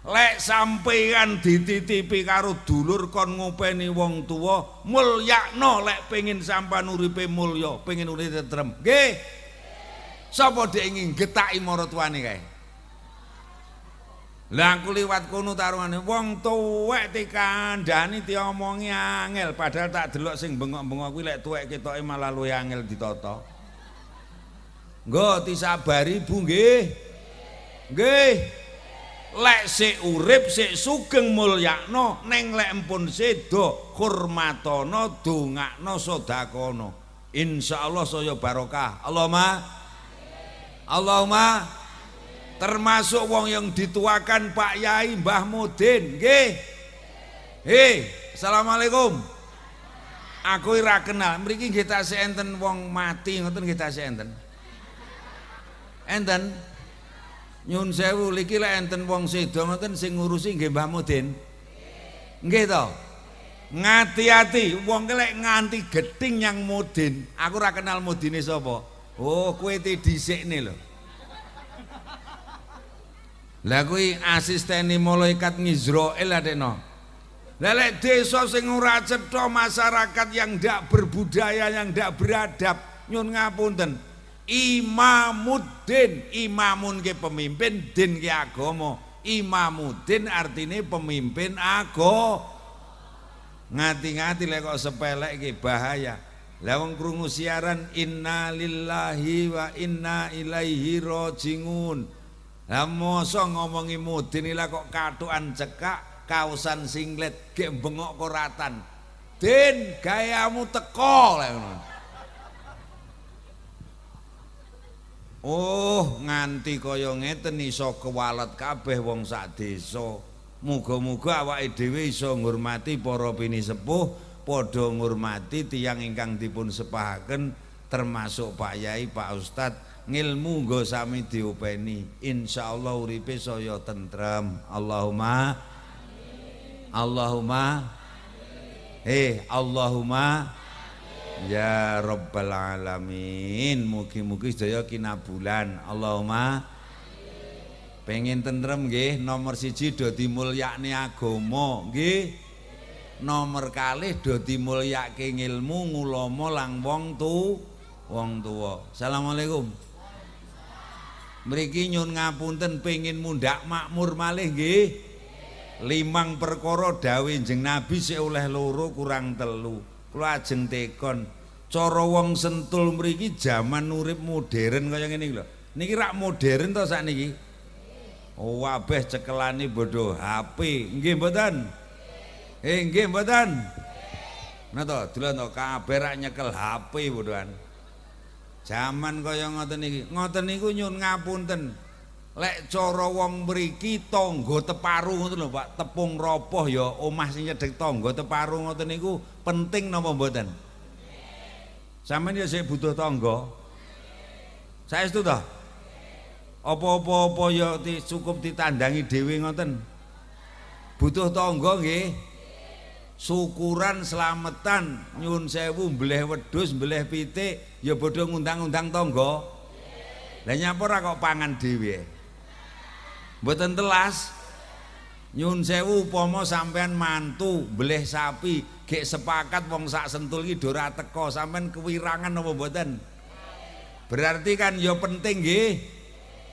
Lek sampeyan dititipi karo dulur kon ngopeni wong tuwa, mulyakno lek pengin sampean uripe mulya, pengin urip tentrem. Nggih. Sapa dhek ingin getaki marang tuane kae? Lah aku liwat kono tarungane wong tuwek dikandhani diomongi angel padahal tak delok sing bengok-bengok kuwi lek tuwek ketoke malah luwe angel ditoto. Nggo disabari Bu nggih. Nggih. Nggih. lek sik urip sik sugeng mulyakno ning lek empun sedo hormatono dongakno sedakono insyaallah saya barokah Allahumma Allahumma termasuk wong yang dituakan Pak Yai Mbah Mudin nggih he assalamualaikum aku ora kenal mriki nggih tak enten wong mati ngoten nggih tak enten enten Nyun sewu niki lek enten wong sedo ngoten sing ngurusi nggih Mbah Mudin. Nggih to? Ngati-ati wong lek nganti geting yang Mudin, aku ora kenal Mudine sapa. Oh, kowe ti dhisikne lho. Lah kuwi asistene malaikat Israil adekno. Lah lek desa sing ora cetha masyarakat yang ndak berbudaya, yang ndak beradab, nyun ngapunten. Imamuddin Imamun ke pemimpin Din ke agomo Imamuddin artinya pemimpin agama Ngati-ngati lah kok sepele ke bahaya Lawang krungu siaran innalillahi wa inna ilaihi rojingun Lah moso ngomongi mudin lah kok katuan cekak Kausan singlet Gek bengok koratan Din gayamu teko lah Oh, nganti kaya ngeten iso kewalet kabeh wong sak desa. Muga-muga awake dhewe iso ngurmati para pini sepuh, padha ngurmati tiyang ingkang dipun sepahaken termasuk Pak Yai, Pak Ustad ngilmu nggo sami diopeni. Insyaallah uripe saya tentrem. Allahumma Allahumma Eh, Allahumma Ya Rabbal Alamin Mugi-mugi sedaya kinabulan Allahumma Pengen tentrem nggih Nomor siji do dimulyakne agomo nggih Nomor kalih do dimulyakke ngilmu Ngulomo lang wong tu Wong tua Assalamualaikum Mriki nyun ngapunten pengin mundak makmur malih nggih. Limang perkara dawe jeneng Nabi sik oleh loro kurang telu. kula ajeng tekon cara wong sentul mriki zaman urip modern kaya ngene iki lho niki rak modern to sak niki oh abeh cekelane bodoh HP nggih mboten eh nggih mboten Nah to, dulu to kabeh rak nyekel HP bodohan. Zaman kaya ngoten iki, ngoten niku nyun ngapunten, lek cara wong mriki tangga teparu ngoten Pak, tepung ropoh ya omah sing cedhek tangga teparu ngoten niku penting napa mboten? Sampeyan ya sik butuh tangga. Saya itu toh. Apa-apa apa ya cukup ditandangi dhewe ngoten. Butuh tangga nggih. Syukuran selametan nyun sewu mbleh wedhus mbleh pitik ya bodho ngundang-undang tangga. Lah nyapa ora kok pangan dhewe? Ya? Mboten telas. Nyun sewu upama sampean mantu beleh sapi, gek sepakat wong sak sentul iki dora teko, sampean kewirangan apa mboten? Berarti kan ya penting nggih.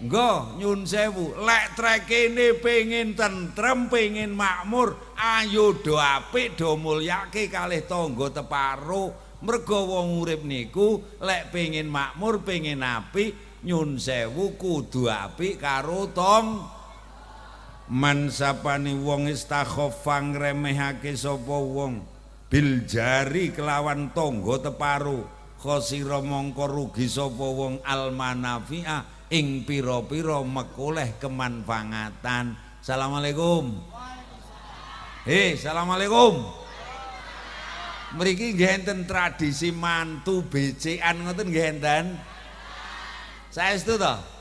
Nggo nyun sewu, lek trek trekene pengin tentrem, pengin makmur, ayo do apik do mulyake kalih tangga teparo. Mergo wong urip niku lek pengin makmur, pengin apik, nyun sewu kudu apik karo tangga mansapani wong istakhofang remehake sapa wong Biljari jari kelawan tangga teparo khosira mongko rugi sapa wong almanafiah ing pira-pira mekoleh kemanfaatan asalamualaikum he eh, asalamualaikum mriki nggih enten tradisi mantu becikan ngoten nggih enten saestu to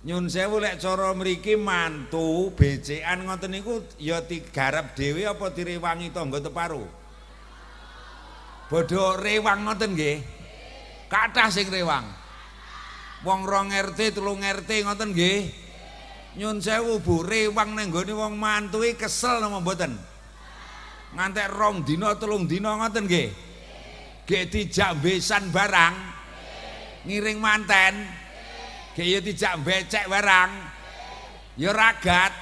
Nyun sewu lek cara mriki mantu becikan ngoten niku ya digarap dhewe apa direwangi tangga teparo? Bodho rewang ngoten nggih. Kathah sing rewang. Wong rong ngerti, telung ngerti, ngoten nggih. Nyun sewu Bu, rewang ning goni, wong mantui kesel napa mboten? Ngantek rong dina, telung dina ngoten nggih. Gek dijak besan barang. Ngiring manten. Ge ya becek werang. Ya ragat.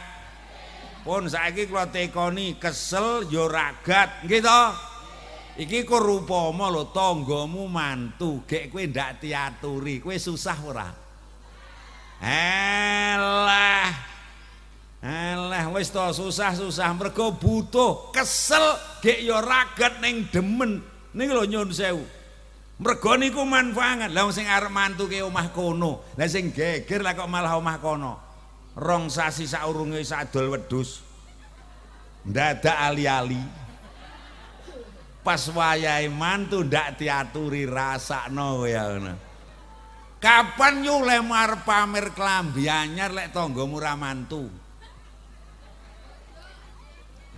Pun saiki kula tekoni kesel ya ragat, nggih to? Iki kok rupama lho tanggamu mantu, gek kowe ndak diaturi, kowe susah ora? Alah. Alah wis to susah-susah mergo butuh kesel gek ya ragat ning demen. Niki lho nyun sewu. Mergo niku manfaat. Lah sing arep mantuke omah kono. Lah sing geger lah kok malah omah kono. Rong sasi saurunge sadol wedhus. Dadak ali-ali. Pas wayahe mantu ndak diaturi rasakno ya ngono. Kapan nyule mar pamer klambi anyar lek tanggamu ra mantu?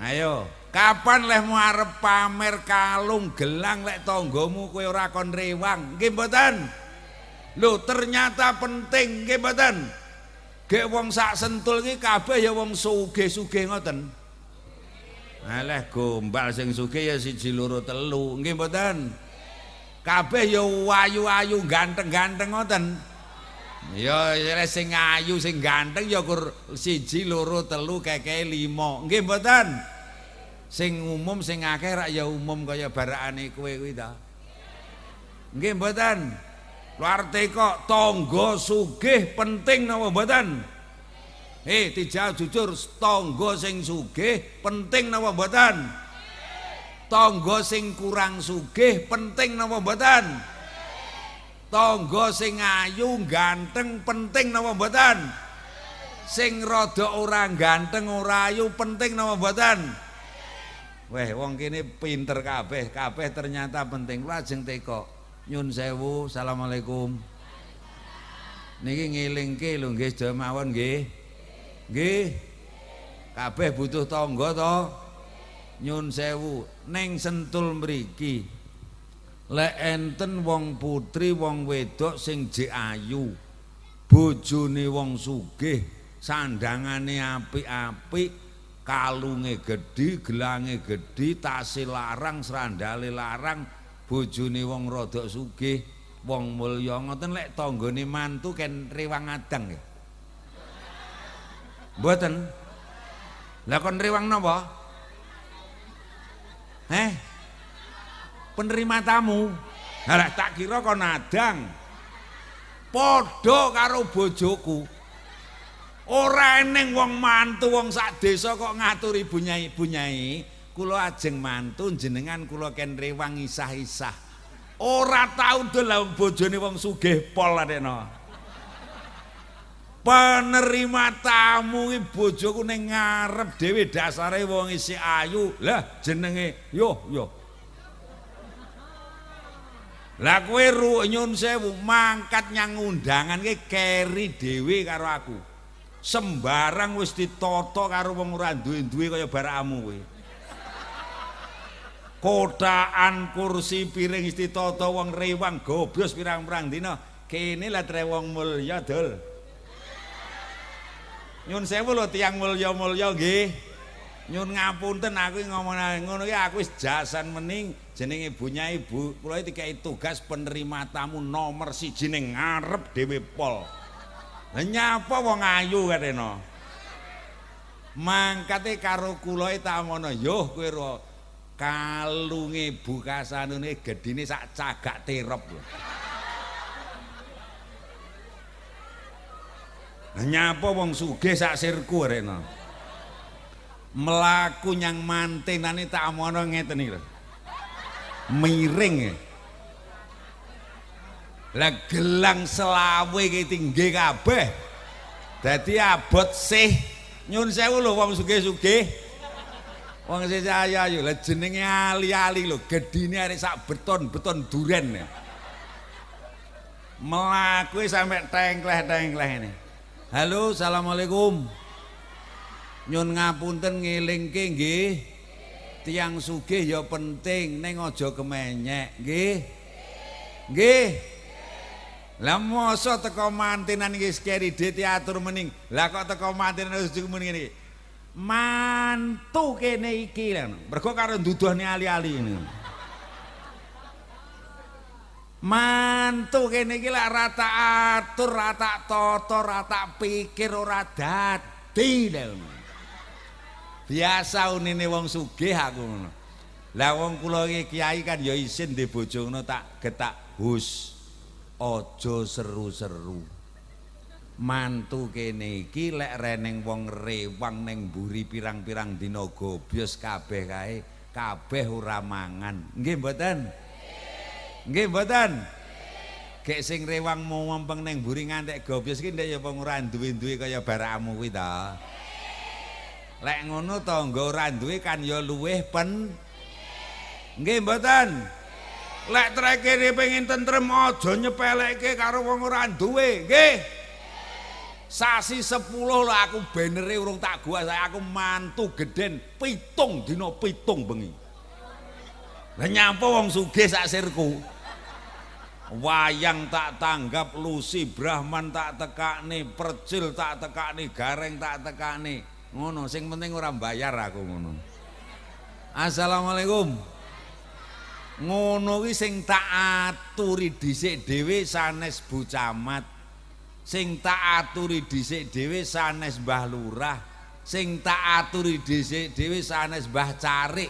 Ayo. Kapan lehmu arep pamer kalung gelang lek tanggamu kowe ora kon rewang? Nggih mboten? Lho, ternyata penting, nggih mboten? Gek wong sak sentul iki kabeh ya wong sugih-sugih ngoten. Aleh gombal sing sugih ya siji loro telu, nggih mboten? Kabeh ya ayu-ayu ganteng-ganteng ngoten. Ya lek sing ayu sing ganteng ya kur siji loro telu keke limo, nggih mboten? sing umum sing akeh rak ya umum kaya barakane kowe kuwi ta nggih mboten luarte kok tangga sugih penting napa mboten eh dijawab jujur tangga sing sugih penting napa mboten tangga sing kurang sugih penting napa mboten tangga sing ayu ganteng penting napa mboten sing rada ora ganteng ora ayu penting napa mboten Wah, wong kene pinter kabeh, kabeh ternyata penting. Lajeng teko. Nyun sewu, asalamualaikum. Niki ngelingke lho nggih sedaya mawon nggih. Nggih. Kabeh butuh tangga to? Nyun sewu, ning sentul mriki. Lek enten wong putri, wong wedok sing jek ayu. Bojone wong sugih, sandhangane apik-apik. kalunge gedhi, gelange gedhi, tasih larang, srandale larang, bojone wong rada sugih, wong mulya ngoten lek tanggane mantu ken riwang adang. Mboten. Lah kon riwang napa? Heh. Penerima tamu. Lah tak kira kon adang. Padha karo bojoku. Ora eneng wong mantu wong sak desa kok ngaturi bunyai-bunyai. Kula ajeng mantu jenengan kula ken rewang isah-isah. Ora tau delah bojone wong sugih pol arekno. Penerima tamu iki bojoku ning ngarep dhewe dasare wong isih ayu. Lah jenenge yo yo. Lah kowe ru nyun sewu mangkat nyang undangan keri dhewe karo aku. sembarang wis ditata karo wong ora duwe-duwe kaya barakmu kowe. Kotaan kursi piring wis wong rewang goblos pirang-pirang dina. Kene lah tre wong mulya, Dul. Nyun sewu lo tiyang mulya-mulya nggih. Nyun ngapunten aku ngomong ngono iki aku wis jasan mening jenenge ibunya ibu. Kula iki tugas penerima tamu nomor siji ning ngarep dhewe pol. Nyapa wong ayu katene. Mangkate karo kula tak mono, yoh kowe ro kalunge bukasanune gedine sak cagak terop. Nyapa wong sugih sak sirku arena. Melaku nyang mantenane tak mono ngeten iki. Miring ya. E. lah gelang selawe ke tinggi kabeh jadi abot sih nyun sewu lho wong suge suge wong sih saya ayo lah jenengnya ali-ali lho gede ini sak beton beton duren ya melakui sampai tengkleh tengkleh ini halo assalamualaikum nyun ngapunten ngiling ke tiang suge ya penting neng ojo kemenyek nge nge Lah mosok teko mantenan iki skeri di teater mening. Lah kok teko mantenan wis cukup mening iki. Mantu kene iki lho, Mergo karo duduhne ali-ali ini. Mantu kene iki lak rata atur, rata totor, rata pikir ora dadi lho. Biasa unine wong sugih aku ngono. Lah wong kula iki kiai kan ya isin ndek bojone tak getak hus. aja seru-seru. Mantu kene iki lek reneng wong rewang Neng mburi pirang-pirang dina gobyos kabeh kae, kabeh ora mangan. Nggih mboten? Nggih mboten? Gek sing rewang mau Neng ning mburi ngantek gobyos iki ndek ya wong ora duwe-duwe kaya barakmu kuwi ta. Lek ngono tangga ora duwe kan ya luweh pen. Nggih mboten? lek trekene pengin tentrem aja nyepeleke karo wong ora duwe nggih sasi 10 lho aku benere urung tak gua aku mantu geden pitung dina pitung bengi lha nyapa wong sugih sak sirku wayang tak tanggap lusi brahman tak tekakne percil tak tekakne gareng tak tekakne ngono sing penting ora bayar aku ngono assalamualaikum ngono kuwi sing tak aturi dhisik dhewe sanes bucamat sing tak aturi dhisik dhewe sanes mbah lurah sing tak aturi dhisik dhewe sanes mbah carik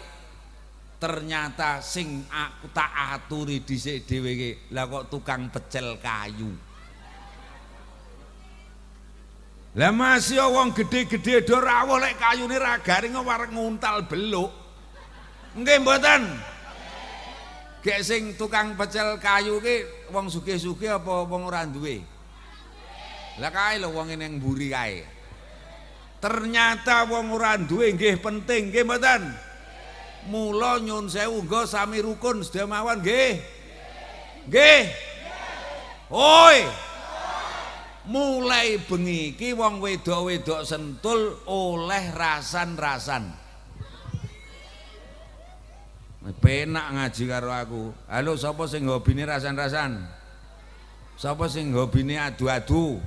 ternyata sing aku tak aturi dhisik dhewe iki lah kok tukang pecel kayu lah masih wong gede-gede do ra oleh kayune ra garing kok nguntal beluk nggih mboten Gek sing tukang pecel kayu ki wong suge-suge apa wong ora duwe? Lah kae lho wong ning mburi kae. Ternyata wong ora duwe nggih penting nggih mboten? Mula nyun sewu nggo sami rukun sedemawan nggih. Nggih. Hoi. Mulai bengi ki wong wedok-wedok sentul oleh rasan-rasan. penak ngaji karo aku halo sapa sing hobine rasan-rasan sapa sing hobine adu-adu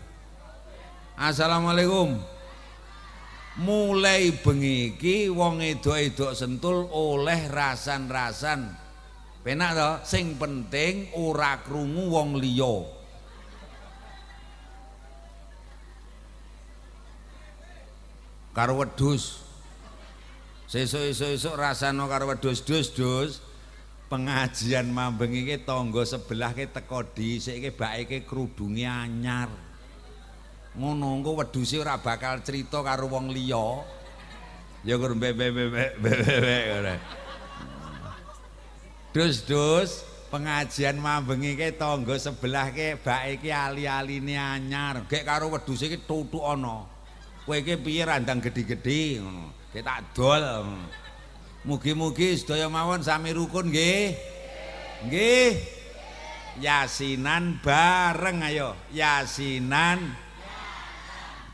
assalamualaikum mulai bengi iki wong edok-edok sentul oleh rasan-rasan penak to sing penting ora krungu wong liya karo wedhus Sesuk-sesuk rasana karo wedhus-dus-dus. Pengajian mambeng iki tangga sebelah ke teko dhisik bae ke kerudunge anyar. Ngono engko wedhuse ora bakal cerita karo wong liya. Ya kur mbe Dus-dus pengajian mambeng iki tangga sebelah ke bakike ali-aline anyar. Gek karo wedhuse iki tutuk ana. Kowe iki piye randang gedhi-gedhi ngono. Ketak dol. Mugi-mugi sedaya mawon sami rukun nggih. Nggih. Yasinan bareng ayo. Yasinan.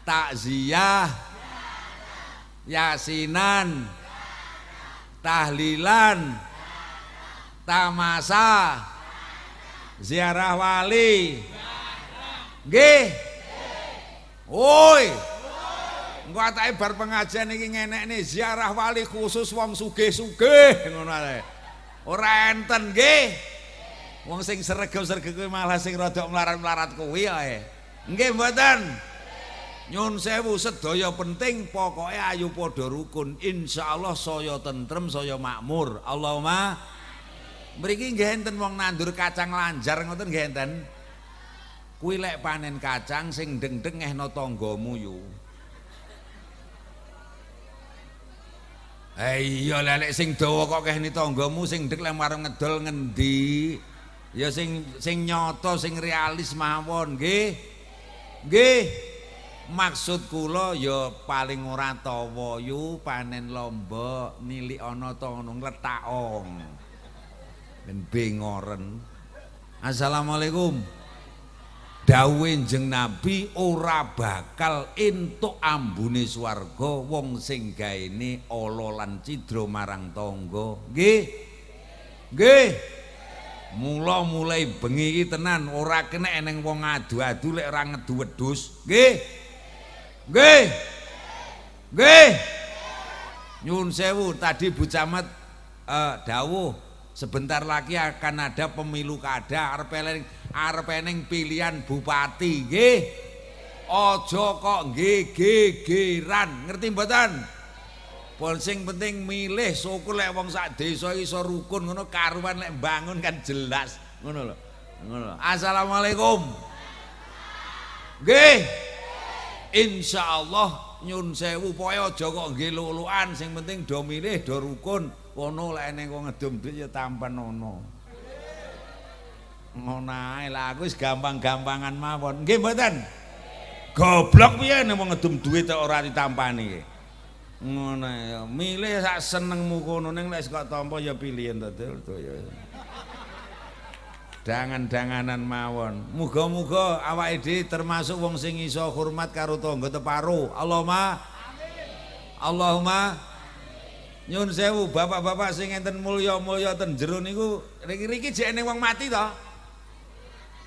Takziah. Yasinan. Tahlilan. Tamasa. Ziarah wali. Nggih. Woi. engko atake bar pengajian iki ngenekne ziarah wali khusus wong sugih-sugih ngono ae. Ora enten nggih. Wong sing sregep-sregep kuwi malah sing rada mlarat-mlarat kuwi ae. Nggih mboten? Nyun sewu sedaya penting pokoknya ayu padha rukun. Insyaallah saya tentrem, saya makmur. Allahumma Mriki nggih enten wong nandur kacang lanjar ngoten nggih enten. Kuwi lek panen kacang sing deng ndeng ehna tanggamu yo. Eh, Ayo lelek sing dawa kok keh ni tonggomu sing dek lemar ngedol ngendi Ya sing sing nyoto sing realis mawon nggih. Nggih. Maksud kula ya paling ora tawa yu panen lombok nili ana ta ngono ong. Ben bengoren. Assalamualaikum. dawe jeng nabi ora bakal entuk ambune swarga wong sing gaene ala lan cidra marang tangga nggih nggih mula mulai bengi iki tenan ora kena eneng wong adu-adu lek ora ngedu wedhus nggih nggih nggih nyun sewu tadi Bu Camat eh, dawuh sebentar lagi akan ada pemilu kada arep eling arepe ning pilihan bupati nggih aja kok nggegegeran ngerti mboten pon sing penting milih syukur lek wong sak desa iso rukun ngono karuan lek bangun kan jelas ngono lho ngono asalamualaikum nggih insyaallah nyun sewu poke aja kok nggih lulukan sing penting do milih do rukun ono lek nek kok ngedum dhuwit ya tampan ono ngono ae lah aku wis gampang-gampangan mawon. Nggih mboten? Goblok piye nek wong ngedum duit tok ora ditampani. Ngono ya, milih sak senengmu kono ning lek kok tampa ya pilihan to to ya. Dangan-danganan mawon. Muga-muga awake dhewe termasuk wong sing iso hormat karo tangga teparo. Allahumma amin. Allahumma Nyun sewu bapak-bapak sing enten mulya-mulya ten jero niku riki-riki jek ning wong mati to.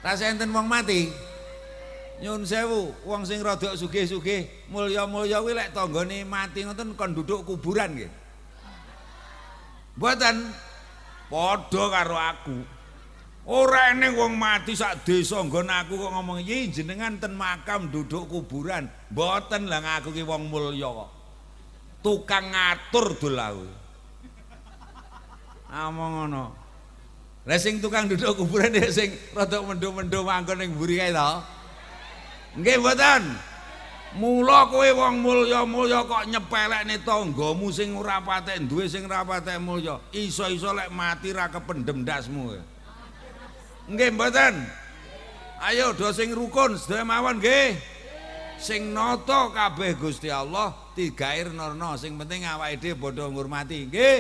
Tasih enten wong mati. Nyun sewu, wong sing rada sugih-sugih, mulya-mulya kuwi lek tanggane mati ngoten kon duduk kuburan nggih. Mboten padha karo aku. Ora eneng wong mati sak desa nggon aku kok ngomong iki jenengan ten makam duduk kuburan. Mboten lah aku ki wong mulya kok. Tukang ngatur dolah kuwi. Ngomong ngono. Lah sing tukang duduk kuburan ya sing rada mendung-mendung manggon ning mburi kae to. Nggih mboten. Mula kowe wong mulya-mulya kok nyepelekne tanggamu sing ora patek duwe sing ora patek mulya. Iso-iso lek mati ra kependem dasmu. Nggih mboten. Ayo do sing rukun sedaya mawon nggih. Sing nata kabeh Gusti Allah tiga irna-irna sing penting awake dhewe padha ngurmati nggih.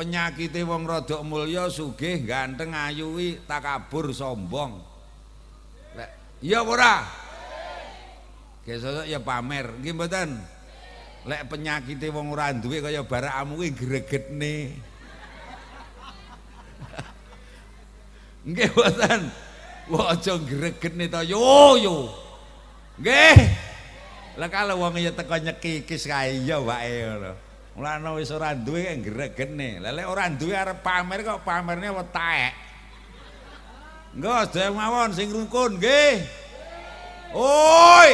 penyakiti wong rada mulya sugih ganteng ayuwi takabur sombong iya ora kesok ya pamer nggih mboten lek penyakiti wong ora duwe kaya barak amu kuwi gregetne nggih mboten wo aja gregetne to yo yo nggih lek kalau wong ya teko nyekikis kae ya wae ngono Lano wis ora duwe kok gregene. Lah lek ora duwe arep pamer kok pamerne taek? Nggo dhewe mawon sing rukun nggih. Oi.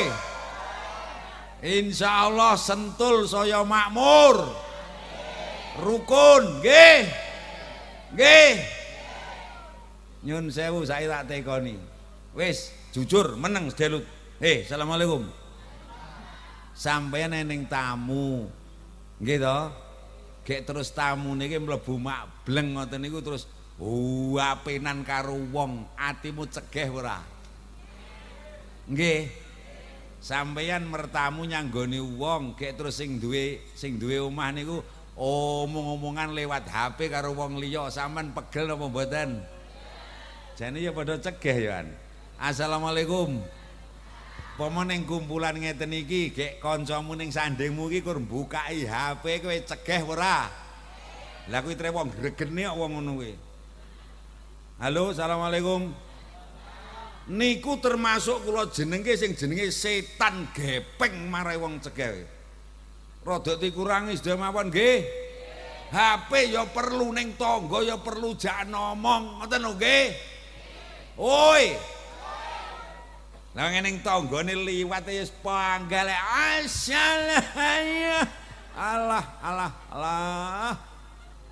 Insya Allah sentul saya makmur. Rukun nggih. Nggih. Nyun sewu saya tak tekoni. Wis jujur meneng sedelut. Eh, hey, assalamualaikum. Sampai neneng tamu, Nggih to. Gek terus tamune iki mlebu mableng ngoten niku terus uapenan karo wong, atimu cegah ora? Nggih. Sampeyan mertamu nyanggone wong, gek terus sing duwe sing duwe omah niku omong-omongan lewat HP karo wong liya, sampean pegel apa mboten? Jane ya padha cegah ya, Assalamualaikum. Pomo ning kumpulan ngeten iki gek kancamu ning sandingmu iki kur mbukai HP kowe cegah ora? Lah kuwi tre wong gregene kok wong ngono kuwi. Halo, assalamualaikum. Niku termasuk kula jenenge sing jenenge setan gepeng marai wong cegah. Rada dikurangi sedaya mawon nggih. HP ya perlu ning tangga ya perlu jak ngomong, ngoten lho nggih. Oi, Lah ngene ning tanggane liwat wis panggale asyallah. Allah Allah Allah.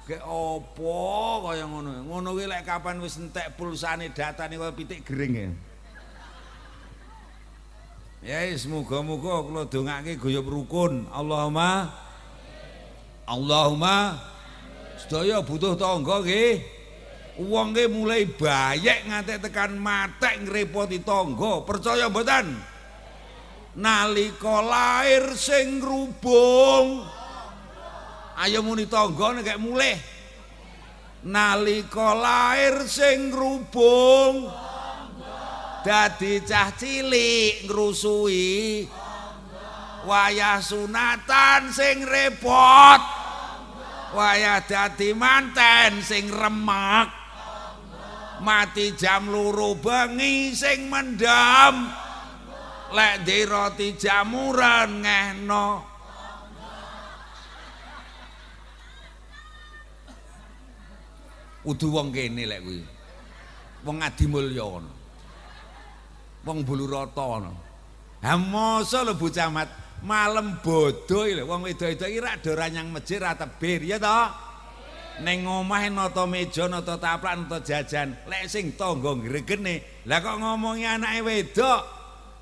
Ge opo kaya ngono. Ngono kuwi lek kapan wis entek pulsane datane kaya pitik gering. Ya semoga-moga kula dongake guyub rukun. Allahumma Allahumma sedaya butuh tangga nggih. wonge mulai bayek nganti tekan matek ngrepoti tangga percaya mboten nalika lahir sing rubung ayo muni tangga nek mulih nalika lahir sing rubung dadi cah cilik ngrusui wayah sunatan sing repot wayah dadi manten sing remak mati jam luru bengi sing mendam lek di roti jamuran ngehna udu wong kene lek kuwi wong adi mulya wong bulu rata ngono ha masa lho bocah malam bodoh wong wedo-wedo iki rak do ranyang masjid rak teber ya to ning omahe nata meja nata taplak nata jajan lek sing tangga gregene lah kok ngomongi anake wedok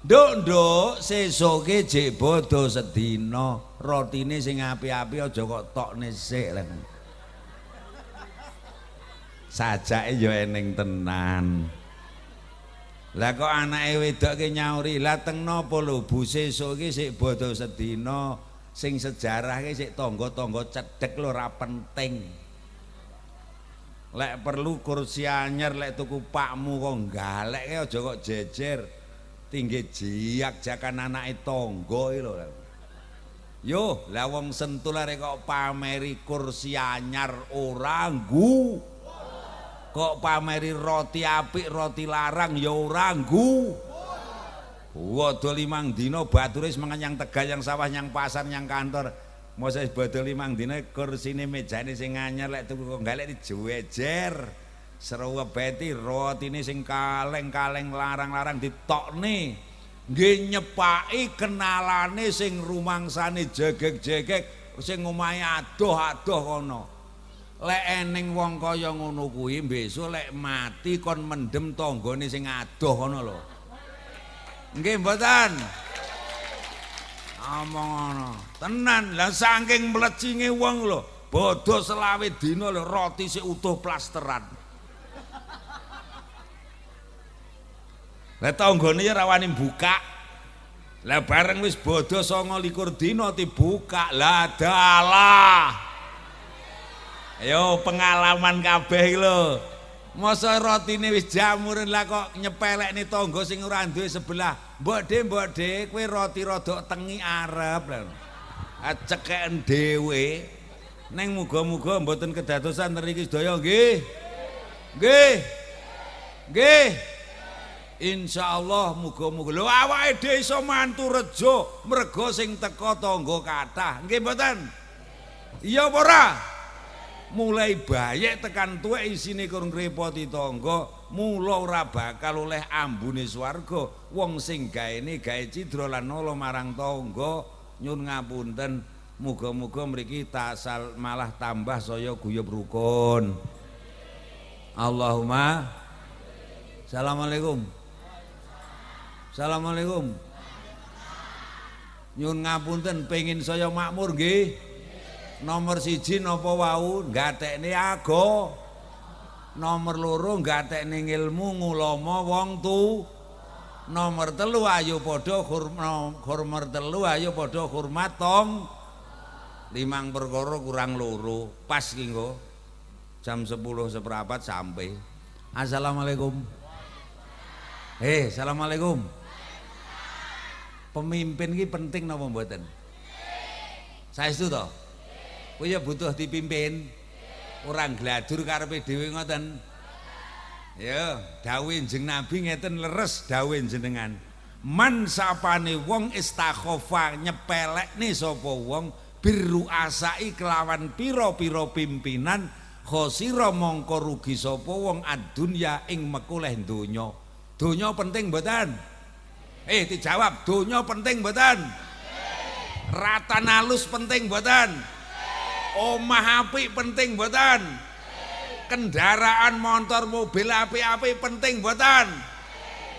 nduk-nduk sesoke jek bodho sedina rotine sing api-api aja kok tokne sik lek sajake ya ening tenan lah kok anake wedoke nyauri lah teng napa lho bu sesoke sik bodho sedina sing sejarah sik tangga-tangga cedek, lho ra penting lek perlu kursi anyar lek tuku pakmu kok galek e aja kok jejer tinggi jiak jakan anak tonggo lho yo lah wong sentul kok pameri kursi anyar ora nggu kok pameri roti apik roti larang ya ora nggu Waduh limang dino batu ris yang tegal yang sawah yang pasar yang kantor Moses botol limang dina kursine mejane sing anyar lek tuku kok galek dijejer. Serowe beti rotine sing kaleng-kaleng larang-larang ditokne. Nggih nyepaki kenalane sing rumangsane jegek-jegek sing omahe adoh-adoh kono. Lek ening wong kaya ngono kuwi besok lek mati kon mendem tanggane sing adoh kono lho. Nggih mboten. tuh Among ana. Tenan lah saking mlecinge wong lho, bodho selawe dina lho roti sik utuh plasteran. Lah tanggone ya wani buka. Lah bareng wis bodho 29 dina dibuka. Lah dalah. Ayo pengalaman kabeh iki lho. Mosok rotine wis jamur lah kok nyepelekne tangga sing ora duwe sebelah. Mbokde mbokde kowe roti rodok tengi arep lho. Aceken dhewe. Ning muga-muga mboten kedadosan teriki sedaya nggih. Nggih. Nggih. Insyaallah muga-muga lho awake dhewe iso mantu rejo mergo sing teko tangga kathah. Nggih mboten? Iya apa Mulai bayek tekan tuwek isine kurang repoti tangga. mula ora bakal oleh ambune swarga wong sing gaene gawe cidra lan marang tangga nyun ngapunten muga-muga mriki tasal malah tambah saya guyub rukun Allahumma Assalamualaikum Assalamualaikum Nyun ngapunten pengin saya makmur nggih Nomor siji nopo wau gatekne aga Nomor loro gatek ning ilmu ngulama wong tu. Nomor telu ayo padha hormat telu ayo padha hormat tong. Limang perkara kurang loro, pas ki Jam 10 seperempat sampai. Assalamualaikum. Hei, eh, assalamualaikum. Pemimpin ki penting napa mboten? Saya itu toh. Kuya butuh dipimpin. orang gladur karepe dhewe ngoten. Ya, dawuh Kanjeng Nabi ngeten leres dawuh jenengan. Man sapane wong istakhofa nyepelekne sapa wong biru asai kelawan pira-pira pimpinan khosira mongko rugi sapa wong adunya ing mekoleh donya. Donya penting mboten? Eh, dijawab, donya penting mboten? Rata nalus penting mboten? omah api penting buatan kendaraan motor mobil api-api penting buatan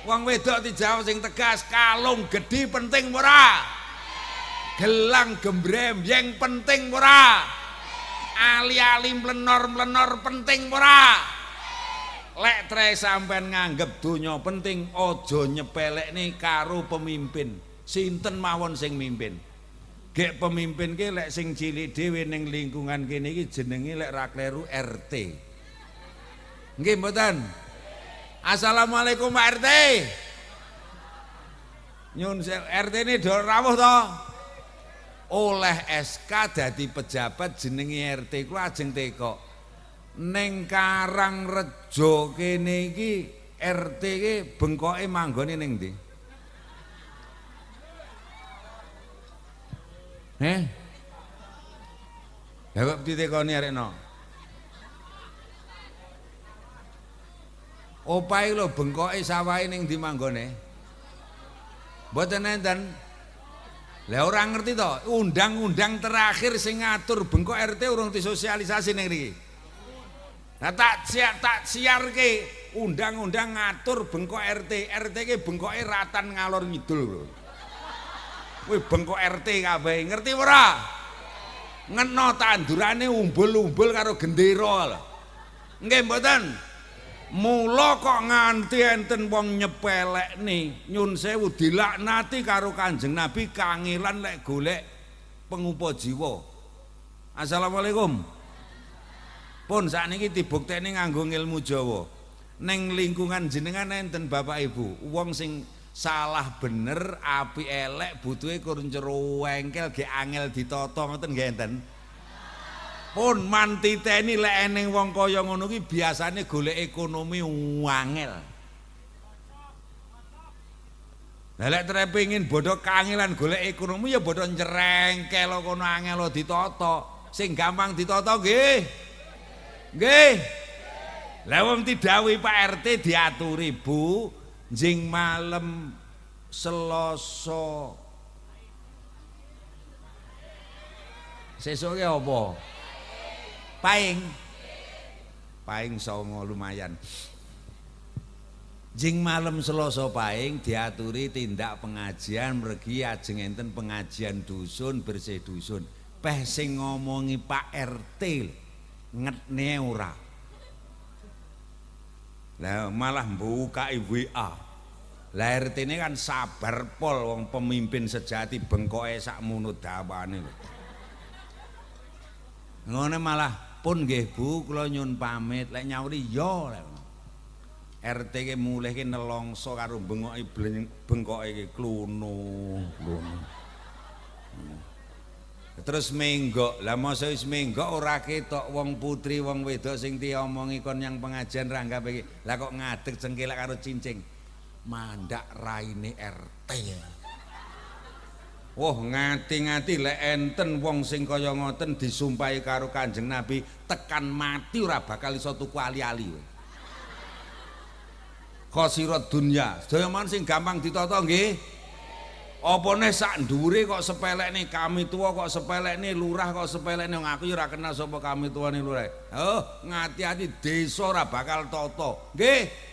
wong wedok di sing tegas kalung gede penting murah gelang gembrem yang penting murah ali-ali melenor-melenor penting murah lek tre sampean nganggep dunya penting ojo nyepelek nih karo pemimpin sinten mawon sing mimpin Gek pemimpin ki lek sing cilik dhewe ning lingkungan kene iki jenenge lek ra kleru RT. Nggih mboten? Assalamualaikum Pak RT. Nyun RT ini do rawuh to. Oleh SK dadi pejabat jenenge RT ku ajeng teko. Ning Karang Rejo kene iki RT ki bengkoke manggone ning ndi? He? Lah kok ditekoni arekno? Opae lho bengkoke sawahe ning ndi manggone? Mboten enten. Lah ora ngerti to, undang-undang terakhir sing ngatur bengkok RT urung disosialisasi ning mriki. Nah, tak siar tak siar ke undang-undang ngatur bengkok RT RT ke bengkok ratan ngalor ngidul loh. Kuwi bengkok RT kabeh. Ngerti ora? Ngena tandurane umbul-umbul karo gendera lho. Nggih mboten? Mula kok nganti enten wong nyepelekne nyun sewu dilaknati karo Kanjeng Nabi kangilan lek golek pengupo jiwa. Assalamualaikum. Pun sakniki dibuktekne nganggo ilmu Jawa. Ning lingkungan jenengan enten Bapak Ibu, wong sing salah bener api elek butuhe kurunjero wengkel ge angel ditoto ngoten nggih enten pun mantiteni lek eneng wong kaya ngono kuwi biasane golek ekonomi wangel Lah lek trepingin bodho kangilan golek ekonomi ya bodho nyerengkel kono angel ditoto sing gampang ditoto nggih nggih Lah wong didhawuhi Pak RT diaturi Bu jing malam seloso Sesoke apa? Paing. Paing songo lumayan. Jing malam seloso paing diaturi tindak pengajian mergi ajeng enten pengajian dusun bersih dusun. Peh sing ngomongi Pak RT ngetne ora. Lah malah buka WA. Lah RT-ne kan sabar pol wong pemimpin sejati bengkoke sak munut dawane. Ngone malah pun nggih Bu kula nyun pamit lek nyauri ya lek. RT ke mulih ke nelongso karo bengoke bengkoke ke kluno. Terus menggok, lah masa wis menggok ora ketok wong putri wong wedok sing diomongi kon yang pengajian ranggap iki. Lah kok ngadeg cengkelak karo cincin. mandak raine RT Wah ngati-ngati le enten wong sing kaya ngoten disumpahi karo Kanjeng Nabi tekan mati ora bakal iso tuku ali-ali. Khosirat dunya. Sedaya man sing gampang ditata nggih. Apa neh sak dhuwure kok nih kami tua kok nih lurah kok sepelek nih aku ya ora kena sapa kami nih lurah. Oh, ngati-ati desa ora bakal tata. Nggih.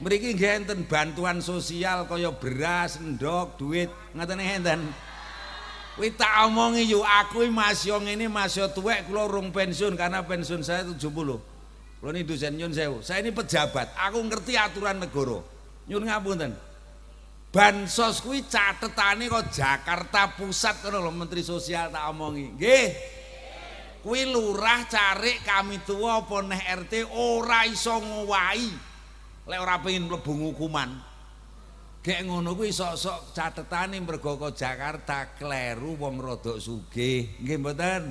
mriki ngenten bantuan sosial kaya beras, ndok, duit, ngeten enten. Kuwi tak omongi yo aku iki Mas Yo ngene Mas Yo tuwek kula rung pensiun karena pensiun saya 70. Kula ni dosen nyun sewu. Saya ini pejabat, aku ngerti aturan negara. Nyun ngapunten. Bansos kuwi catetane kok Jakarta Pusat kena lho Menteri Sosial tak omongi. Nggih. Kuwi lurah cari kami tua apa neh RT ora iso ngowahi lek ora pengin mlebu hukuman gek ngono kuwi sok-sok catetane mergo Jakarta kleru wong rodok sugih nggih mboten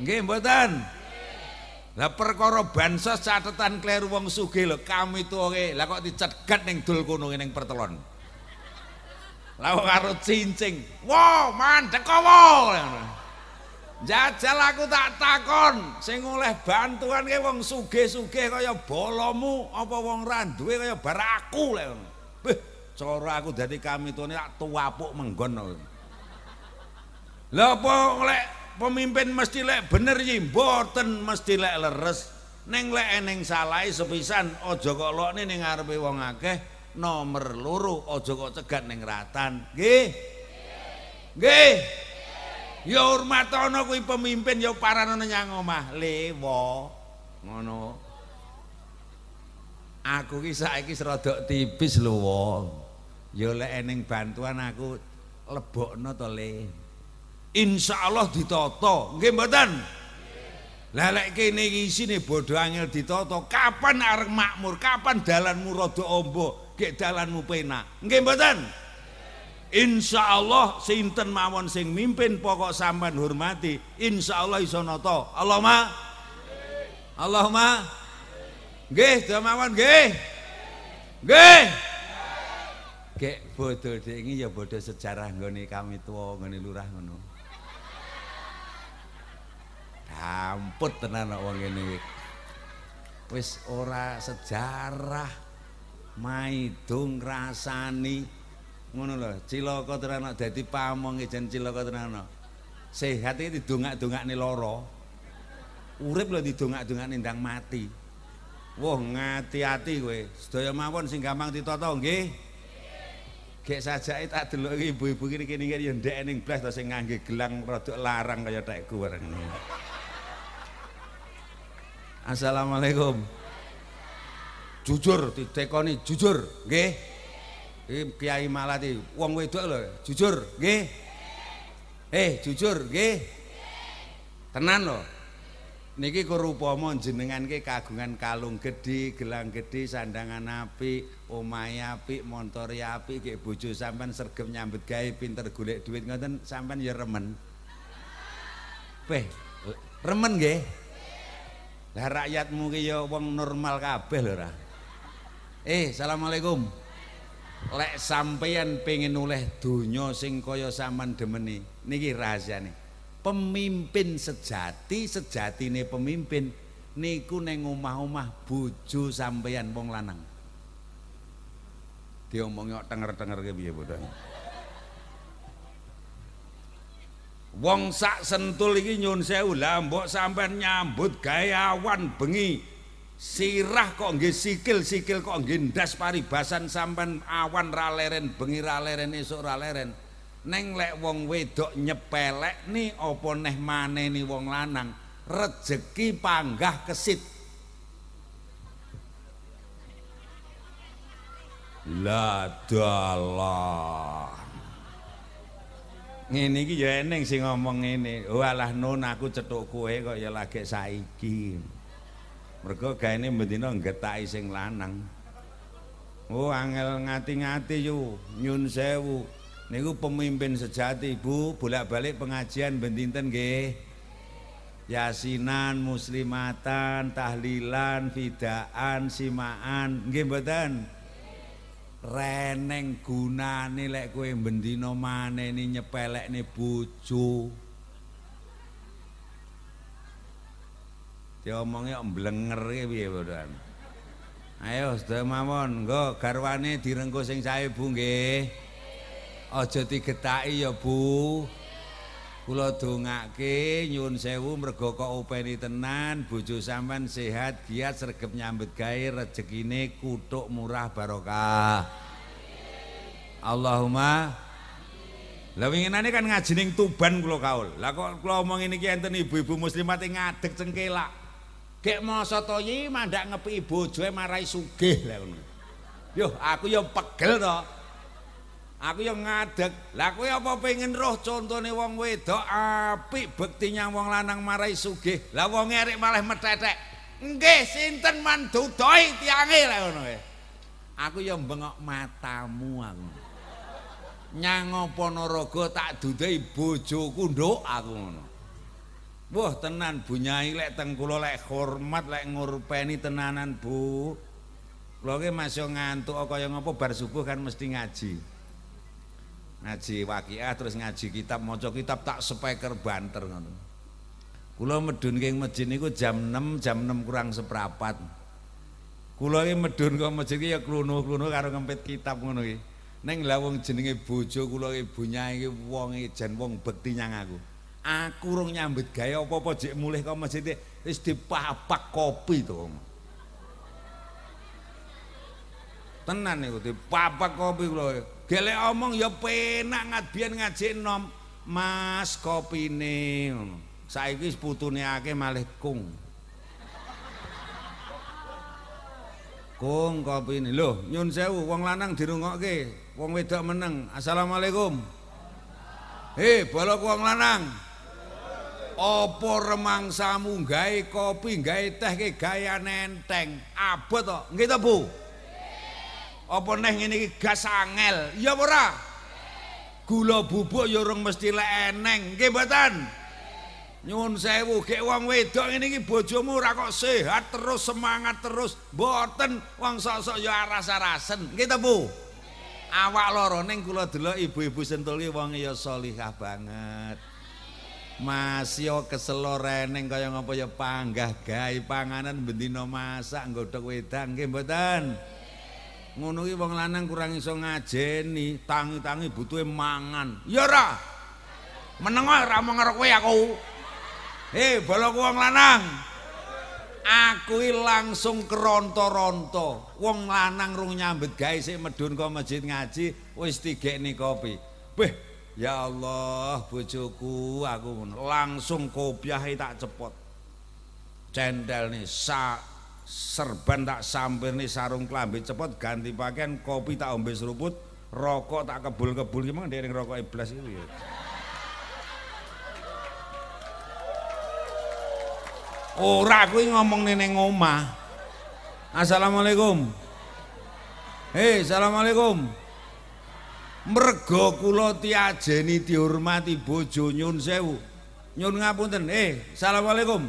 nggih mboten lah perkara bansos catetan kleru wong sugih lho kami tuwe lah kok dicedget ning dul kono ning pertelon lah karo cincing wo mandekowo wo Jajal aku tak takon sing oleh bantuan ke wong sugih-sugih kaya bolomu apa wong ra kaya baraku lek ngono. Beh, cara aku dadi kamitone tak tuwapuk menggon. Lha apa lek pemimpin mesti lek bener iki mboten mesti lek leres. Ning lek eneng salah sepisan aja kok lokne ning ngarepe wong akeh nomor loro aja kok cegat ning ratan. Nggih. Nggih. Nggih. ya urmatono kuwi pemimpin ya paranono nyang omah lewa, ngono aku ki saiki serodok tipis lho wong lek eneng bantuan aku lebokno to le insyaallah ditata nggih mboten Lah lek kene isine bodho angel ditata, kapan arek makmur, kapan dalanmu rada amba, gek dalanmu penak. Nggih mboten? Insya Allah sinten mawon sing mimpin pokok sampean hormati. Insya Allah iso noto. Allahumma. Allahumma. Gih, mawon gih. Gih. Gek bodoh dek ini ya bodoh sejarah ngoni kami tua ngoni lurah ngono. Amput tenan wong ini. Wis ora sejarah maidung rasani. ngono lho cilaka tenan dadi pamong jeneng cilaka tenan sehat iki didongak-dongakne lara urip lho didongak-dongakne ndang mati wah ngati-ati kowe sedaya mawon sing gampang ditata nggih gek sajake tak delok iki ibu-ibu iki kene-kene ya ndekne ning blas ta sing ngangge gelang rodok larang kaya tekku bareng Assalamualaikum. Jujur ditekoni jujur, nggih? Kiai Malati, wong wedok lho, jujur, nggih. Eh, jujur, nggih. Tenan lho. Niki kurupama jenengan ke kagungan kalung gedhe, gelang gedhe, sandangan apik, omahe apik, montore apik, nggih bojo sampean sergem nyambut gawe pinter golek duit ngoten sampean ya remen. Beh, remen nggih. Lah rakyatmu ki ya wong normal kabeh lho Eh, assalamualaikum. lek sampeyan pengen oleh donya sing kaya saman demeni niki nih pemimpin sejati sejatine pemimpin niku neng omah-omah bojo sampeyan wong lanang diomongi kok tenger-tenger ke biaya boten Wong sak sentul iki nyun sewu lah mbok sampean nyambut gaya awan bengi sirah kok nggih sikil-sikil kok nggih ndas paribasan sampean awan ra leren bengi ra leren esuk ra leren neng lek wong wedok nyepelek ni apa neh ni wong lanang rejeki panggah kesit la dalah ngene iki ya eneng sing ngomong ngene walah nun aku cetuk kowe kok ya lagek saiki Mergo gaene mbendina ngetaki sing lanang. Oh angel ngati-ngati yo nyun sewu. Niku pemimpin sejati Bu, bolak-balik pengajian bendinten nggih. Yasinan, muslimatan, tahlilan, fidaan, simaan, nggih mboten? Reneng gunane lek kowe bendina maneni nyepelekne bojo. diomongnya mblenger ke piye bodohan ayo sudah mawon go garwane direngkus sing saya bu nggih aja digetaki ya bu kula dongake nyuwun sewu mergo kok openi tenan bojo sampean sehat giat sergap nyambut gawe rezekine kutuk murah barokah Allahumma Lah winginane kan ngajining Tuban kula kaul. Lah kok kula omong ini ki enten ibu-ibu muslimat ngadeg cengkelak. Kek masa to mandak ngepi bojoe marai sugih lha ngono. Yo aku yo pegel to. Aku yo ngadeg. Lah kowe apa pengen roh contone wong wedok apik bektinya wong lanang marai sugih. Lah wong erik malah metetek. Nggih sinten mandudoi tiange lha ngono Aku yo bengok matamu aku. Nyang apa naraga tak dudai bojoku nduk aku ngono. Wah tenan bu nyai lek tengkulo lek hormat lek ngurpeni tenanan bu Lo ke masih ngantuk oh, kaya ngopo bar subuh kan mesti ngaji Ngaji wakiah terus ngaji kitab moco kitab tak speaker banter ngono. Kulo medun keng masjid niku jam 6 jam 6 kurang seperapat Kulo ini medun ke masjid ya klunuh-klunuh karo ngempit kitab ngono iki. Ning lah wong jenenge bojo kula iki bunyai iki wong jan wong bekti nyang aku. aku rung nyambut gaya apa-apa jik mulih kau masjid e wis dipapak kopi to tenan niku dipapak kopi kula gelek omong ya penak ngad biyen ngaji nom mas kopine ngono saiki wis putune akeh malih kung kung kopine lho nyun sewu wong lanang dirungokke wong wedok meneng assalamualaikum Hei, eh, balok wong lanang, apa remangsamu gawe kopi gawe teh ke gaya nenteng abot to nggih to Bu apa neh ngene iki gas angel ya ora gula bubuk ya urung mesti lek eneng nggih mboten nyuwun sewu gek wong wedok ngene iki bojomu ora kok sehat terus semangat terus mboten wong sok-sok ya aras-arasen nggih to Bu awak loro ning kula delok ibu-ibu sentul wong ya salihah banget Masya keselo kaya ngapa ya panggah gai panganan bendino masak nggodhog wedang nggih mboten. Ngono iki wong lanang kurang iso ngajeni, tangi-tangi butuhe mangan. Ya ora. Meneng ora mau ngarep kowe aku. Hei, eh, bolok wong lanang. Aku langsung keronto-ronto. Wong lanang rung nyambet gawe sik medhun ka masjid ngaji, wis digekni kopi. Beh, Ya Allah bojoku aku langsung kopiahe tak cepot. Cendel nih sa serban tak sampir nih sarung klambi cepot ganti pakaian kopi tak ombe seruput rokok tak kebul-kebul gimana dia rokok iblis itu ya. Ora kuwi ngomong neneng omah. Assalamualaikum. Hei, assalamualaikum mergo kula tiajeni dihormati bojo nyun sewu nyun ngapunten eh assalamualaikum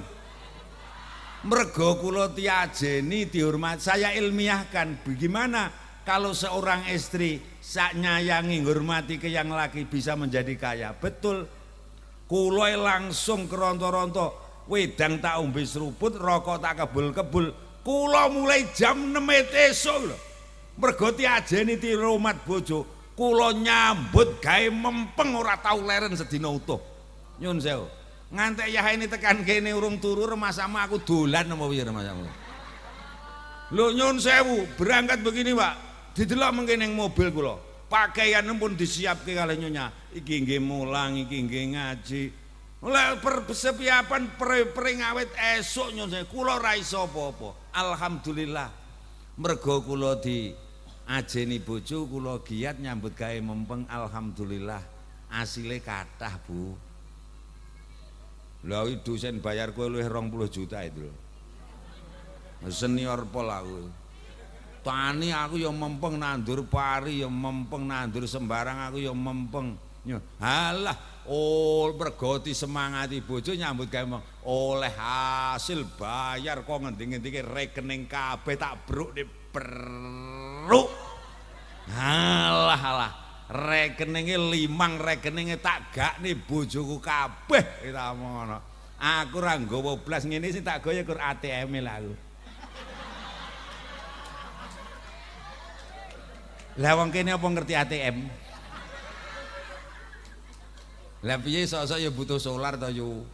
mergo kula tiajeni dihormati saya ilmiahkan bagaimana kalau seorang istri sak nyayangi hormati ke yang laki bisa menjadi kaya betul kuloi langsung keronto-ronto wedang tak umbi seruput rokok tak kebul-kebul kula mulai jam 6 esok mergo tiajeni tiromat bojo kula nyambut gawe mempeng ora tau leren sedina utuh nyun sewu ngantek ya ini tekan kene urung turu rumah aku dolan apa piye rumah sama lho nyun sewu berangkat begini pak didelok mengkene ing mobil kula pakaian pun disiapke kalih nyonya iki nggih mulang iki nggih ngaji Lah per persiapan pering awet esuk nyun sewu kula ra iso apa-apa alhamdulillah mergo kula di ajeni bojo kula giat nyambut gawe mempeng alhamdulillah asile kathah Bu lha dosen bayar kowe luwih 20 juta itu lho senior pol aku tani aku ya mempeng nandur pari ya mempeng nandur sembarang aku ya mempeng halah ya, ol oh, pergoti semangati bojo nyambut gawe oleh hasil bayar kok ngendi-ngendike rekening kabeh tak bruk nih perlu alah alah rekeningnya limang rekeningnya tak gak nih bojoku kabeh kita mau aku orang gue belas ini sih tak gue ya kur ATM lalu lewang kini apa ngerti ATM lebih sosok ya butuh solar tau yuk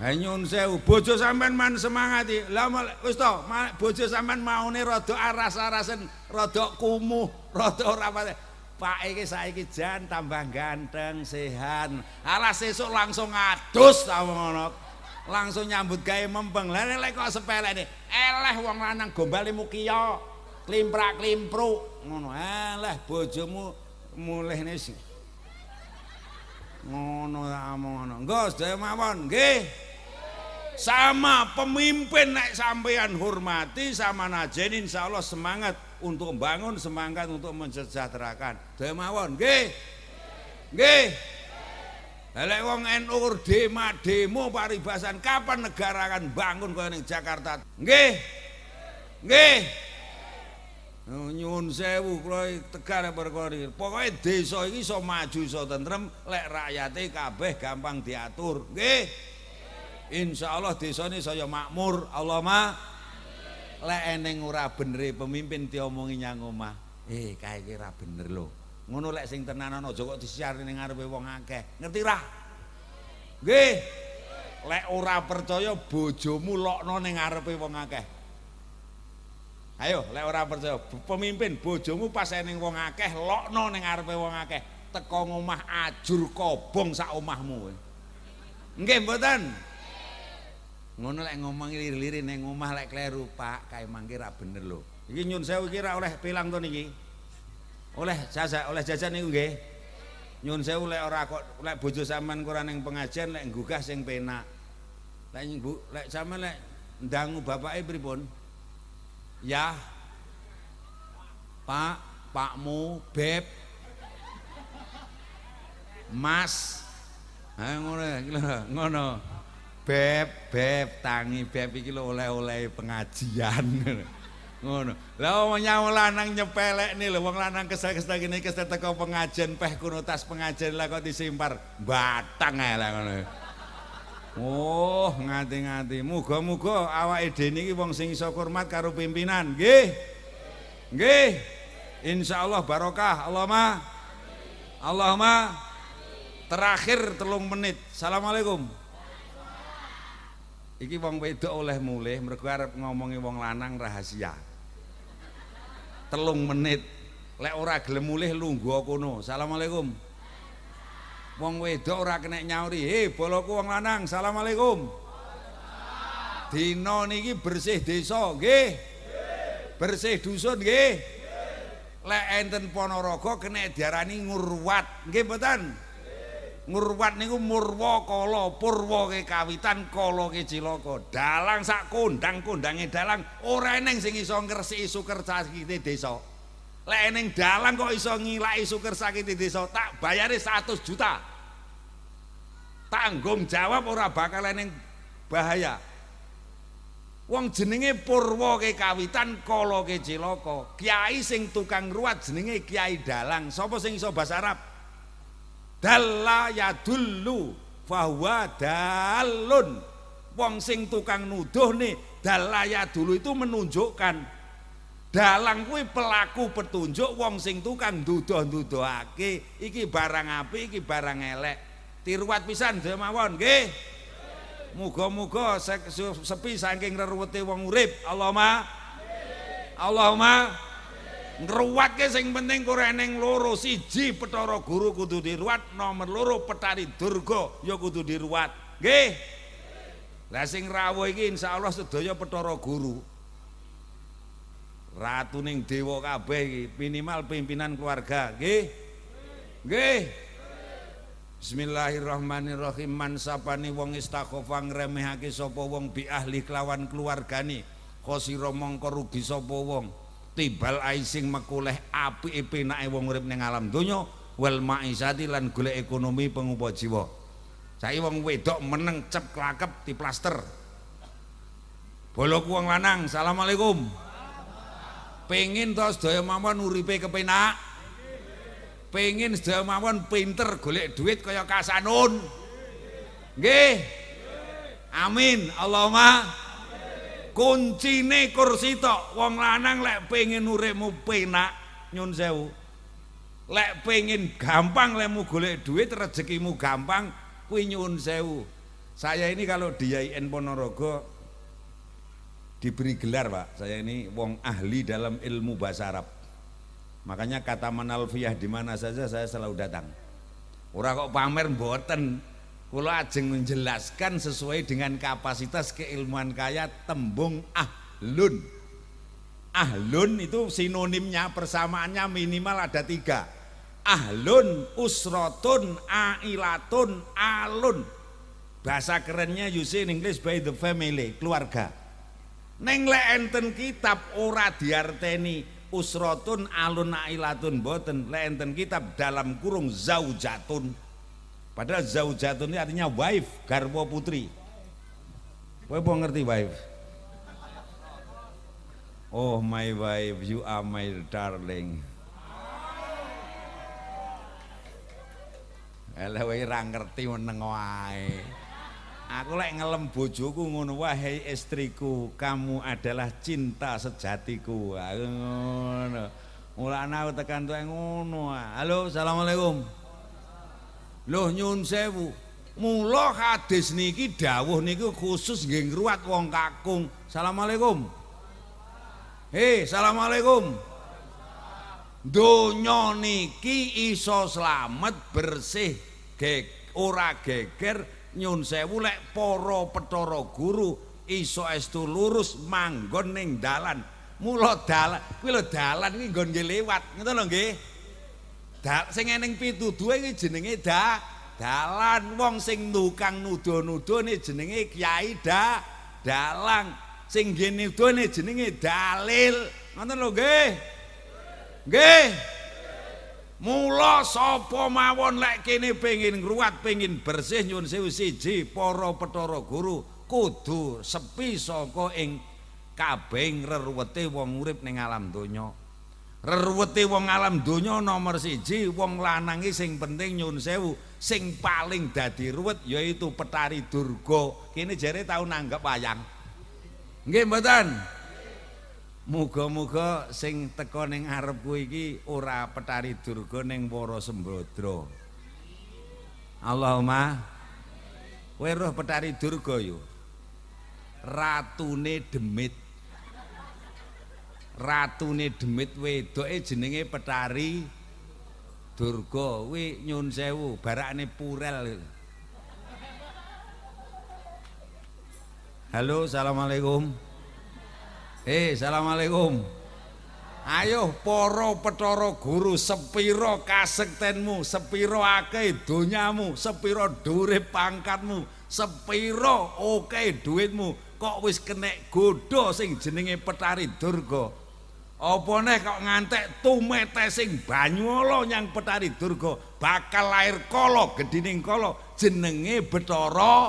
Hai nyun bojo sampean man semangat iki. Lah wis to, bojo sampean maune rada aras-arasen, rada kumuh, rada ora pate. Pak iki saiki jan tambah ganteng, sehat. Alas sesuk langsung adus ta ngono. Langsung nyambut gawe mempeng. Lah lek kok sepelene, eleh wong lanang gombale mukiyo, klimprak-klimpru ngono. Eleh bojomu mulih nesih. ngono ta ngono nggo sedaya mawon nggih sama pemimpin naik sampean hormati sama najen insya Allah semangat untuk bangun, semangat untuk mensejahterakan demawon g g Lek wong NU demo demo paribasan kapan negara akan bangun kaya ning Jakarta? Nggih. Nggih. Oh, nyuwun sewu kula tegar perkara Pokoknya desa iki iso maju iso tentrem lek rakyate kabeh gampang diatur. Nggih. Insyaallah Allah desa ini saya makmur Allah ma Lek eneng ora bener pemimpin diomongin nyang omah Eh kayak kira bener lo Ngono lek sing tenan ana aja kok disiar ning ngarepe wong akeh. Ngerti ra? Nggih. Lek ora percaya bojomu lokno ning ngarepe wong akeh. Ayo, lek ora percaya pemimpin bojomu pas ning wong akeh lokno ning ngarepe wong akeh. Teko ngomah ajur kobong sak omahmu. Nggih, mboten? ngono lek ngomong lirik-lirik ning omah lek kleru Pak kae mangke ra bener lho iki nyun sewu iki ra oleh pilang to niki oleh jasa oleh jasa niku nggih nyun sewu lek ora kok lek bojo sampean ora ning pengajian lek nggugah sing penak lek bu lek sampean lek ndangu bapake pripun Yah, Pak pakmu beb Mas, ayo ngono, ngono. beb beb tangi beb iki lho oleh-oleh pengajian ngono lha wong lanang nih lho wong lanang kesel-kesel gini kesel teko pengajian peh kuno tas pengajian lah kau disimpar batang ae lah ngono Oh, ngati-ngati. Muga-muga awake dhewe niki wong sing iso hormat karu pimpinan, gih, Nggih. Insyaallah barokah. Allah ma, Allah ma, terakhir telung menit. Assalamualaikum. iki wong wedok oleh mulih mergo arep ngomongi wong lanang rahasia telung menit lek ora gelem mulih lunggu kono assalamualaikum wong wedok ora kena nyauri he eh, boloku wong lanang assalamualaikum Dina niki bersih desa nggih bersih dusun nggih lek enten ponorogo kena diarani ngurwat nggih mboten ngurwat niku murwa kala purwake kawitan kala ke cilaka dalang sak kondang-kondange dalang ora eneng sing iso ngresiki suker sakite desa lek eneng dalang kok iso ngilaki suker sakite desa tak bayare 100 juta tanggung jawab ora bakal eneng bahaya wong jenenge purwake kawitan kala ke cilaka kiai sing tukang ruwat jenenge kiai dalang sopo sing iso basa arab dalla yadullu fahuwa dalun wong sing tukang nuduh nih dalla yadullu itu menunjukkan dalang kuwi pelaku petunjuk wong sing tukang nuduh-nuduhake iki barang api iki barang elek tiruat pisan dhe mawon nggih muga-muga sepi saking reruwete wong urip Allahumma Allahumma ngruwatke sing penting kok eneng loro siji petara guru kudu diruwat nomor loro petari durga ya kudu diruwat nggih la sing rawuh iki insyaallah sedaya petara guru ratuning dewa kabeh iki minimal pimpinan keluarga nggih nggih bismillahirrahmanirrahim mansapane wong istakhofa ngremehake sapa wong bi ahli kelawan keluargane khosira mongko rugi sapa wong tibal aising mekoleh api penake wong urip ning alam donya wal maizati lan golek ekonomi pengupa jiwa saiki wong wedok meneng cep klakep di plaster boloku wong lanang assalamualaikum pengin to sedaya mawon uripe kepenak pengin sedaya mawon pinter golek duit kaya kasanun nggih amin allahumma kuncine kursi tok wong lanang lek pengen uripmu penak nyun sewu lek pengen gampang lemu golek duit rezekimu gampang kuwi nyun sewu saya ini kalau di IAIN Ponorogo diberi gelar Pak saya ini wong ahli dalam ilmu bahasa Arab makanya kata manalfiah di mana saja saya selalu datang ora kok pamer mboten Kula ajeng menjelaskan sesuai dengan kapasitas keilmuan kaya tembung ahlun. Ahlun itu sinonimnya persamaannya minimal ada tiga. Ahlun, usrotun, ailatun, alun. Bahasa kerennya you see in English by the family, keluarga. Neng le enten kitab ora diarteni usrotun alun ailatun boten le enten kitab dalam kurung zaujatun Padahal zaujatun itu artinya wife, garwa putri. Kowe mau ngerti wife? Oh my wife, you are my darling. Eleh wae ra ngerti meneng wae. Aku lek ngelem bojoku ngono wahai istriku, kamu adalah cinta sejatiku. Aku ngono. Mulane aku tekan tuwe ngono. Halo, assalamualaikum. Loh nyun sewu. Mula hadis niki dawuh niku khusus nggih ngruwat wong kakung. Assalamualaikum. Hei, assalamualaikum. Donya niki iso selamat bersih gek ora geger nyun sewu lek para petara guru iso estu lurus manggon neng dalan. Mula dalan, kuwi dalan iki nggon nggih lewat, ngono lho nggih. da, sing eneng pituduhe iki jenenge da, dalan wong sing tukang nuduh-nuduhne jenenge kiai da, dalang sing gene nuduhne jenenge dalil ngoten lho nggih nggih mula sapa mawon lek kene pengin ngruwat pengin bersih nyun sewu siji para petara guru kudu sepi saka ing kabeh reruwete wong urip ning alam donya Reruwete wong alam donya nomor siji wong lanangi sing penting nyun sewu sing paling dadi ruwet yaitu petari durga kene jere tau nanggap wayang nggih mboten muga-muga sing teko ning arepku iki ora petari durga ning para sembadra Allahumma weruh petari durga yo ratune demit ratune demit wedoke jenenge petari durga kuwi nyun sewu barakne purel halo assalamualaikum eh hey, assalamualaikum ayo poro petoro guru sepiro kasektenmu sepiro akeh donyamu sepiro dure pangkatmu sepiro oke okay, duitmu kok wis kenek godo sing jenenge petari durga Apa neh kok ngantek tumete sing banyu ala nyang Petari Durga bakal lair kala gedining kala jenenge Betara.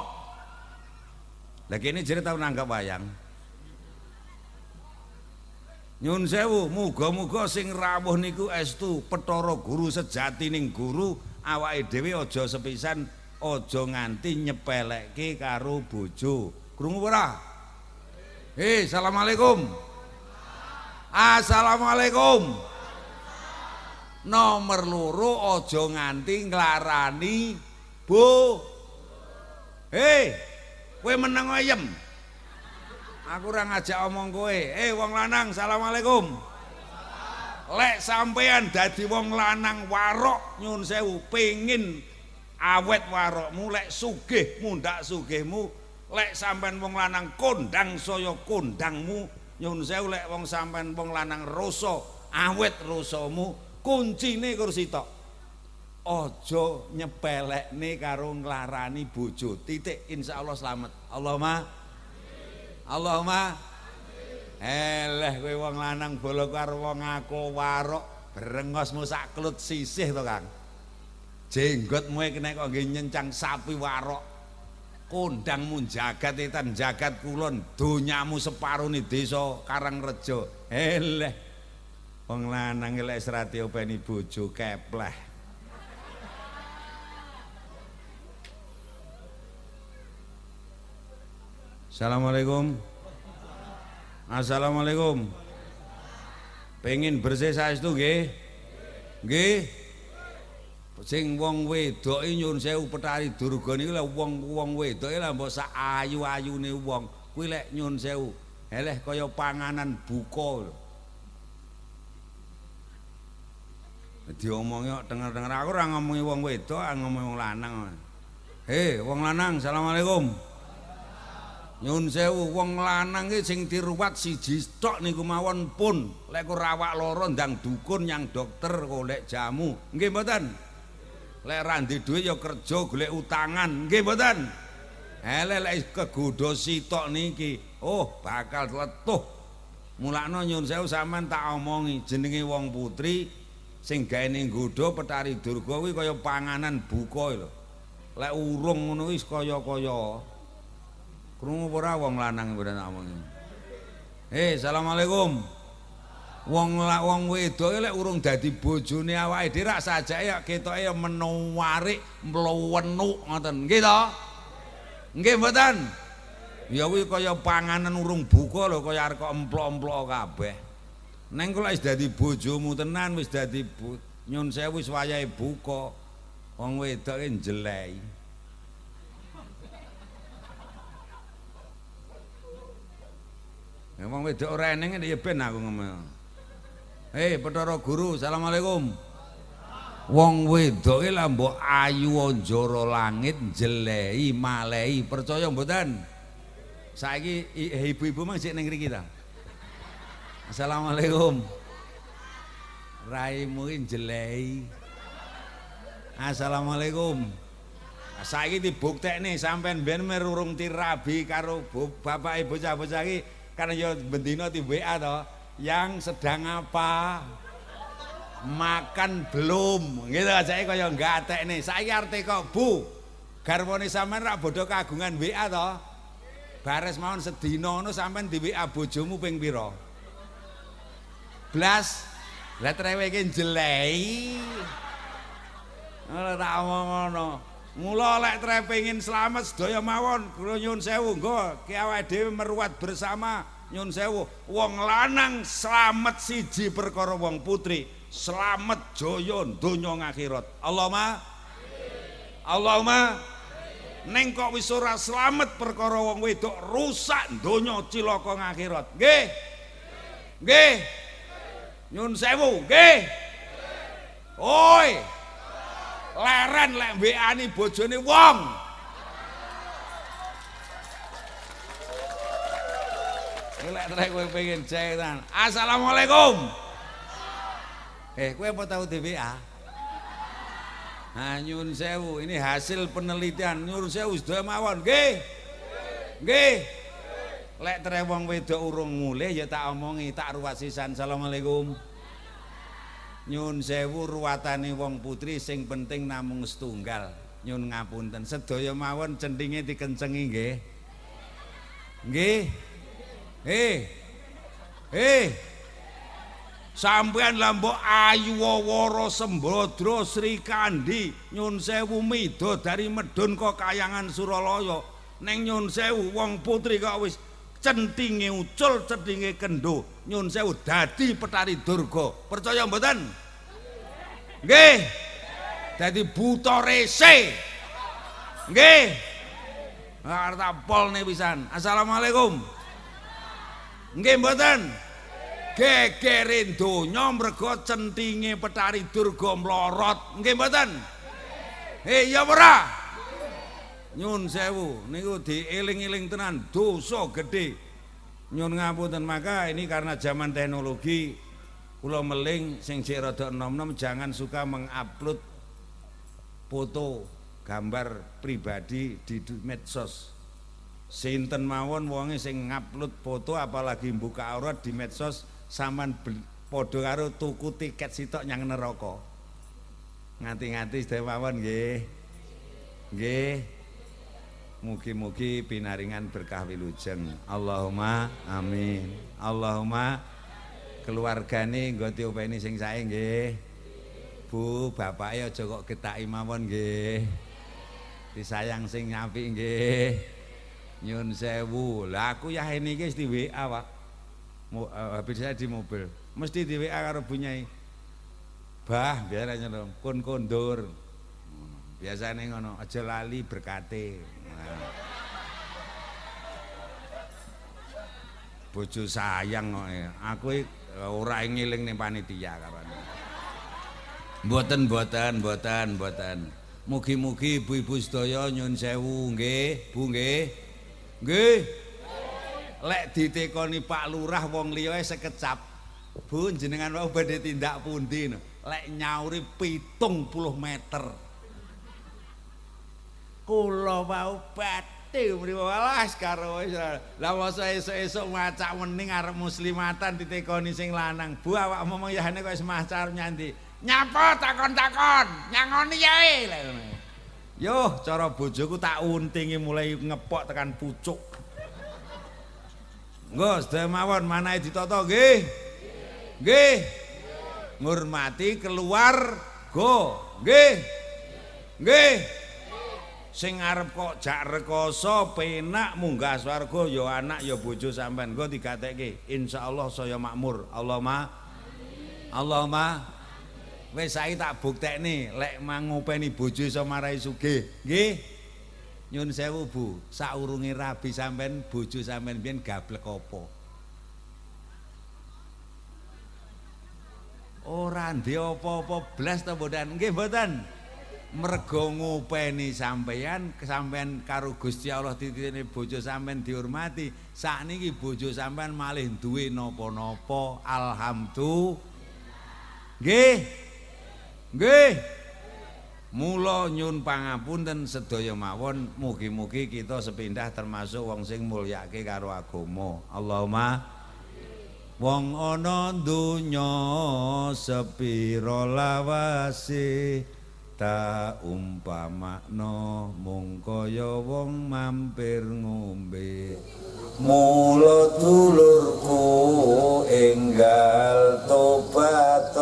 Lah kene jare tau nanggap wayang. Nyun sewu, muga-muga sing rawuh niku estu Petara guru sejati ning guru awake dhewe aja sepisan aja nganti nyepeleke karo bojo. Krungu ora? Hei, assalamualaikum. Assalamualaikum Nomor loro ojo nganti nglarani Bu Hei eh, Kue meneng ayem Aku orang ngajak omong kue Eh wong lanang assalamualaikum Lek sampean dadi wong lanang warok nyun sewu pengin awet warokmu lek sugih mundak sugihmu lek sampean wong lanang kondang saya kondangmu nyun sewu lek wong sampean wong lanang roso, awet rasamu kuncine kursi tok aja nyepelekne karo nglarani bojo titik insyaallah selamat Allahumma amin, Allahumma Eleh kowe wong lanang bolo karo wong aku warok berengosmu sak klut sisih to Kang. Jenggotmu kena kok nggih nyencang sapi warok. kondangmu jagat etan jagat kulon donyamu separuh nih desa karang rejo eleh wong lanang elek serati openi bojo kepleh Assalamualaikum Assalamualaikum Pengen bersih saya itu gih sing wong wedok nyun sewu petari durga niku lho wong-wong wedoke lah mbok sak ayu-ayune wong kuwi lek nyun sewu Heleh, kaya panganan buka diomongnya denger dengar aku ora ngomongi wong wedok ang ngomongi wong lanang He, eh, wong lanang assalamualaikum nyun sewu wong lanang iki sing diruwat siji tok niku mawon pun lek ora awak lara ndang dukun yang dokter golek jamu nggih mboten lek randi duit ya kerja golek utangan nggih mboten Hele lek kegodho sitok niki, oh bakal letuh. Mulakno nyun sewu sampean tak omongi jenenge wong putri sing gawe ning godho petari durga kuwi kaya panganan buka lho. Lek urung ngono wis kaya-kaya. Krungu ora wong lanang ora omongi. Eh, hey, asalamualaikum. wong lak wong wedok lek urung dadi bojone awake dhewe rak sajake ya ketoke ya menuwarik mlewenuk ngoten nggih to nggih mboten ya kuwi kaya panganan urung buka lho kaya arek emplok-emplok kabeh neng kula wis dadi bojomu tenan wis dadi nyun sewu wis wayahe buka wong wedoke jelek Emang wedok ora eneng ya ben aku ngomong. Hei, Bathara Guru, Assalamualaikum. Wong wedoke lah mbok ayu onjoro langit jelehi malehi percaya mboten? Saiki eh, ibu-ibu mang sik ning ngriki ta. Assalamualaikum. Rai mungkin jelehi. Assalamualaikum. Saiki dibuktekne sampean ben merurung tirabi karo bapak ibu cah-cah iki karena yo bendina di WA to. yang sedang apa makan belum gitu aja kok yang nggak ada ini saya arti kok bu garwoni sampean rak bodoh kagungan wa toh bares mau sedino nu sampean di wa bojomu ping piro blas le rewekin jelei ora tak omongono mula lek trepingin selamat sedaya mawon kula nyuwun sewu nggo ki awake dhewe meruat bersama nyun sewu wong lanang selamat siji perkara wong putri selamat joyo donya akhirat Allahumma Allahumma neng kok wis ora selamat perkara wong wedok rusak donya cilaka akhirat nggih nggih nyun sewu nggih oi laran lek ani bojone wong Lek trek kowe pengin jaitan. Assalamualaikum. Eh, kowe apa tahu DBA? Ah, nyun sewu, ini hasil penelitian. Nyun sewu sedaya mawon, nggih. Nggih. Lek trek wong wedok urung mulih ya tak omongi, tak ruwasi Assalamualaikum. Nyun sewu ruwatane wong putri sing penting namung setunggal. Nyun ngapunten, sedaya mawon cendinge dikencengi nggih. Nggih. Eh. Eh. Sampean lambok ayu woro sembodro Sri Kandi nyun sewu mido dari medun kok kayangan Suralaya. Neng nyun sewu wong putri kok wis centinge ucul cedinge kendo nyun sewu dadi petari durga. Percaya mboten? Nggih. Dadi buta rese. Nggih. Nah, tak polne pisan. Assalamualaikum. Nggih mboten. Gegerin donya mergo centinge petari durga mlorot. Nggih mboten? Nggih. Hey, ya ora? Nyun sewu, niku dieling-eling tenan dosa gedhe. Nyun ngapunten, maka ini karena zaman teknologi kula meling sing sik rada enom-enom jangan suka mengupload foto gambar pribadi di medsos. Sinten mawon wonge sing ngupload foto apalagi buka aurat di medsos saman padha karo tuku tiket sitok nyang neraka. Ngati-ngati sedaya mawon nggih. Nggih. Mugi-mugi pinaringan berkah wilujeng. Allahumma amin. Allahumma keluargane nggo diopeni sing sae nggih. Bu, bapake aja kok ketaki mawon nggih. Disayang sing ngapik nggih. nyun sewu lah aku ya ini guys di WA pak eh, habis di mobil mesti di WA karo bunyai bah biar aja dong kon kondur biasa ngono aja lali berkati nah. bojo sayang kok aku ora ngiling nih panitia kapan buatan buatan buatan buatan mugi-mugi ibu-ibu sedaya nyun sewu nggih bu nggih Nggih. Lek ditekoni Pak Lurah wong liyae sekecap. Bu jenengan wae bade tindak pundi Lek nyauri pitung puluh meter. Kula wae bathe mriwa welas karo Lah masa esuk-esuk maca mening arep muslimatan ditekoni sing lanang. Bu awak ngomong yahane kok semacar nyandi. Nyapa takon-takon, nyangoni yae. Lek Yo, cara bojoku tak untingi mulai ngepok tekan pucuk. Nggo, sedaya mawon manahe ditata nggih. Nggih. Ngurmati keluar go. Nggih. Nggih. Sing arep kok jak rekoso penak munggah swarga ya anak ya bojo sampean. Nggo digateke. Insyaallah saya makmur. Allah ma. Allah ma. Allah ma. Wis saiki tak buktekne lek mangopeni bojo iso marai sugih. Nggih. Nyun sewu Bu, saurunge rabi sampean bojo sampean biyen gablek apa? Ora ndhi opo-opo blas to mboten. Nggih mboten. Mergo ngopeni sampean sampean karo Gusti Allah dititene bojo sampean dihormati. Sakniki bojo sampean malih duwe napa-napa. Alhamdulillah. Nggih. Nggih. Mula nyun pangapunten sedaya mawon mugi-mugi kita sepindah termasuk wong sing mulyake karo agama. Allahumma Wong ana donya sepiro lawase ta umpamakno mung kaya wong mampir ngombe mulo dulurku enggal tobat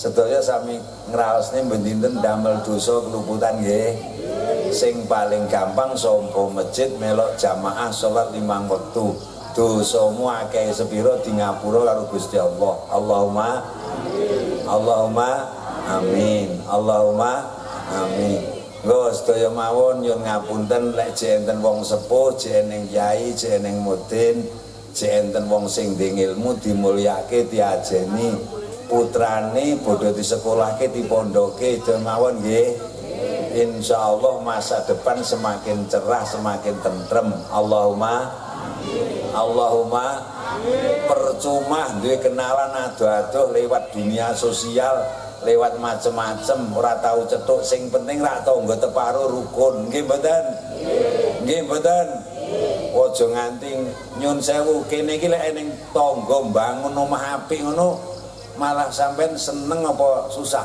Sedaya sami ngraosne bendinten damel dosa keluputan nggih. Sing paling gampang sangka masjid melok jamaah salat limang wektu. Dosamu akeh sepiro di ngapura karo Gusti Allah. Allahumma Allahumma amin. Allahumma amin. Nggo sedaya mawon nyuwun ngapunten lek jenten wong sepuh, jeneng kiai, jeneng mudin, jenten wong sing nding ilmu dimulyake diajeni putrane bodoh di sekolah ke di pondoke itu mawon ye Insya Allah masa depan semakin cerah semakin tentrem Allahumma Allahumma percuma duit kenalan aduh-aduh lewat dunia sosial lewat macem-macem ora cetuk sing penting rak tangga teparu rukun nggih mboten nggih mboten aja nganti nyun sewu kene iki lek ning tangga mbangun omah apik ngono malah sampean seneng apa susah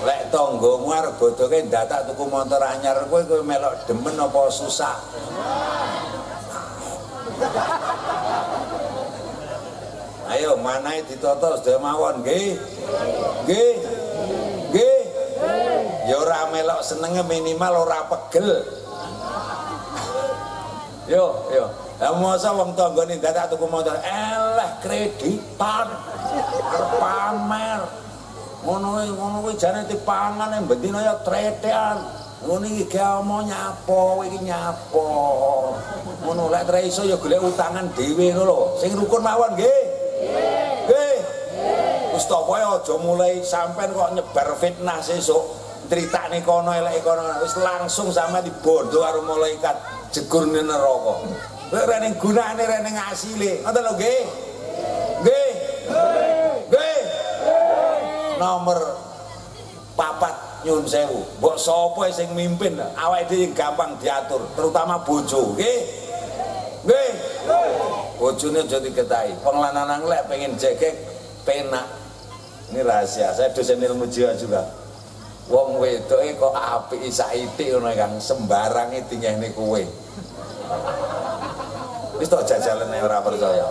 lek tanggamu arep bodoke ndatak tuku motor anyar kowe kowe melok demen apa susah ayo itu ditata sudah mawon nggih nggih nggih ya ora melok senenge minimal ora pegel yo yo lah masa wong tanggane dadak tuku motor eleh kreditan pamer ngono kuwi ngono kuwi jane dipangan nek ya tretean ngono iki ge omo nyapo iki nyapo ngono lek ora iso ya golek utangan dhewe ngono lho sing rukun mawon nggih nggih Gustowo ojo mulai sampean kok nyebar fitnah sesuk critane kono eleke kono wis langsung sama dibodo karo malaikat cekur ning neraka. Kowe rene gunane rene asile. Ngoten lho nggih. Nggih. Nggih. Nomor papat nyun sewu. Mbok sapa sing mimpin? Awake dhewe gampang diatur, terutama bojo, nggih. Nggih. Bojone aja diketahi. Wong lanang lek pengin jekek penak. Ini rahasia. Saya dosen ilmu jiwa juga. wong wedok e kok apik saiki ngono kan sembarang e dingehne kowe wis tok jajalane ora percaya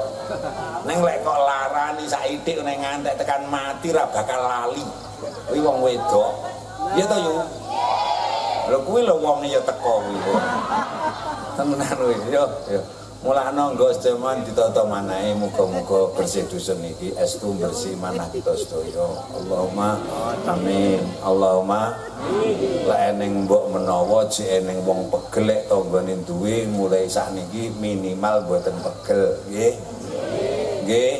ning lek kok larani saiki nek ngantek tekan mati ra bakal lali kuwi wong wedok iya to yu lho kuwi lho wong ya teko kuwi tenan yo yo mulakno nggo sedaman ditata manahe muga-muga bersih dusun iki estu bersih manah kita sedaya Allahumma amin Allahumma lek eneng mbok menawa jek eneng wong pegelek tanggane duwe mulai sak niki minimal boten pegel nggih nggih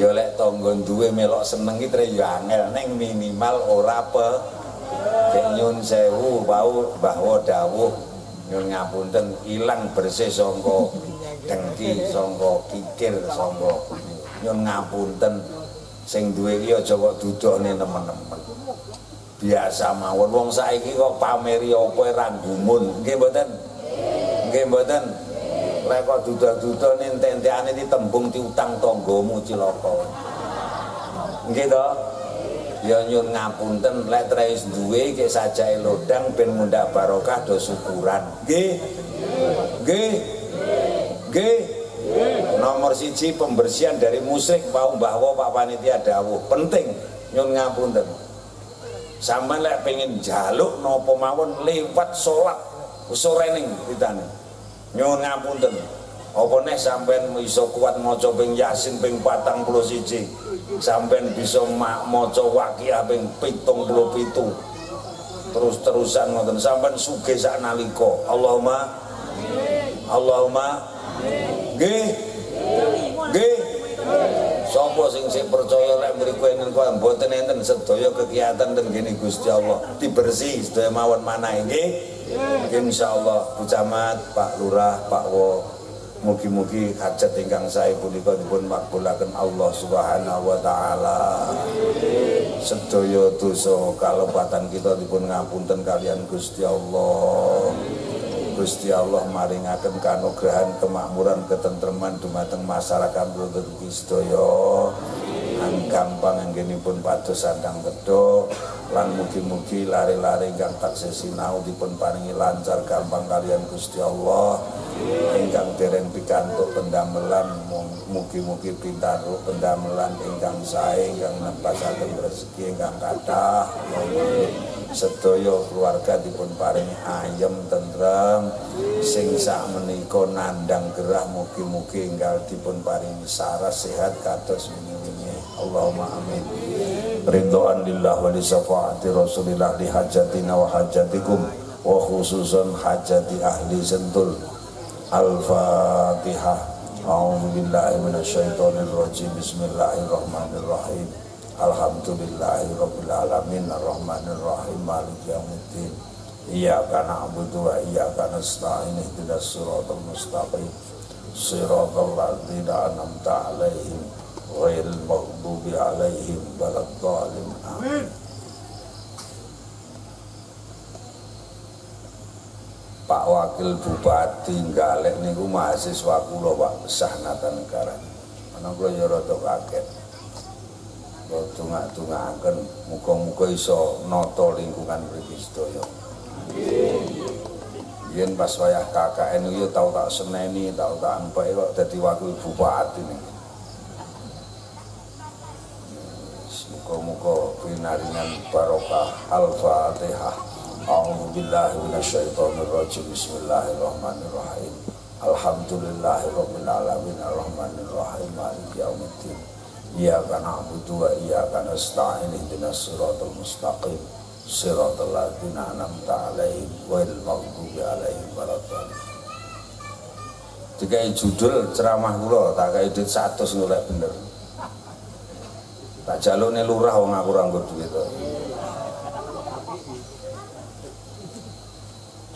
yo lek tangga duwe melok seneng iki tre yo angel ning minimal ora pe nyun sewu bau bahwa dawuh nyuwun ngapunten ilang bersih songko dengki songko kikir songko nyuwun ngapunten sing duwe iki aja kok dudone nemen-nemen biasa mawon wong saiki kok pameri apa ra gumun nggih mboten nggih mboten lek kok dudah-dudane entek tembung ditembung diutang tanggamu cilaka nggih to ya nyun ngapunten lek trais duwe ke sajake lodang ben barokah do syukuran nggih nggih nggih nomor siji pembersihan dari musik bau bahwa Pak Panitia dawuh penting nyun ngapunten sama lek pengen jaluk nopo mawon lewat sholat sorening ditane nyun ngapunten apa neh sampean iso kuat mau ping Yasin ping siji sampai bisa abeng pitung ping 77 terus-terusan ngoten sampai suge sak naliko Allahumma Allahumma nggih nggih sapa sing sing percaya lek mriku enten kuwi mboten enten sedaya kegiatan teng kene Gusti Allah dibersih sedaya mawon manah nggih insyaallah Bu Camat Pak Lurah Pak Wo Mugi-mugi hajat ingkang sae punika dipun makbulaken Allah Subhanahu wa taala. so dosa kalepatan kita dipun ngapunten kalian Gusti Allah. Gusti Allah maringaken kanugrahan kemakmuran ketentraman dumateng masyarakat Bruntut Sedaya. Ang gampang pun pados sandang betul lan mugi-mugi lari-lari ingkang taksih sinau dipun paringi lancar gampang kalian Gusti Allah ingkang dereng pikantuk pendamelan mugi-mugi pintaru pendamelan ingkang sae ingkang nempasaken rezeki ingkang kathah sedaya keluarga dipun paringi ayem tentrem sing sak menika nandang gerah mugi-mugi ingkang dipun paringi saras sehat kados wingi-wingi Allahumma amin Ridhoan lillah wa li rasulillah li hajatina wa hajatikum wa khususan hajati ahli sentul Al-Fatihah A'udhu billahi minasyaitonir rajim. Bismillahirrahmanirrahim. Alhamdulillahi rabbil alamin arrahmanir rahim maliki yaumiddin. Iyyaka na'budu wa iyyaka nasta'in ihdinas siratal mustaqim. Siratal ladzina an'amta 'alaihim غير المغضوب عليهم ولا الضالين آمين Pak Wakil Bupati Galek niku mahasiswa kula Pak Nata Karan. Ana kula ya rada kaget. Kula tungak-tungaken muga-muga iso nata lingkungan mriki sedaya. Amin. Yen pas wayah KKN yo ya tau tak seneni, tau tak empeke kok dadi wakil bupati niki. muka-muka pinaringan barokah al-fatihah A'udhu billahi minasyaitonir rajim bismillahirrahmanirrahim rabbil alamin arrahmanir rahim maliki yaumiddin Iyyaka na'budu wa iyyaka nasta'in ihdinas siratal mustaqim siratal ladzina an'amta 'alaihim ghairil maghdubi 'alaihim waladdallin Tiga judul ceramah kula tak kaya duit 100 golek bener. Tak jaluk nih lurah wong aku nganggur duit to.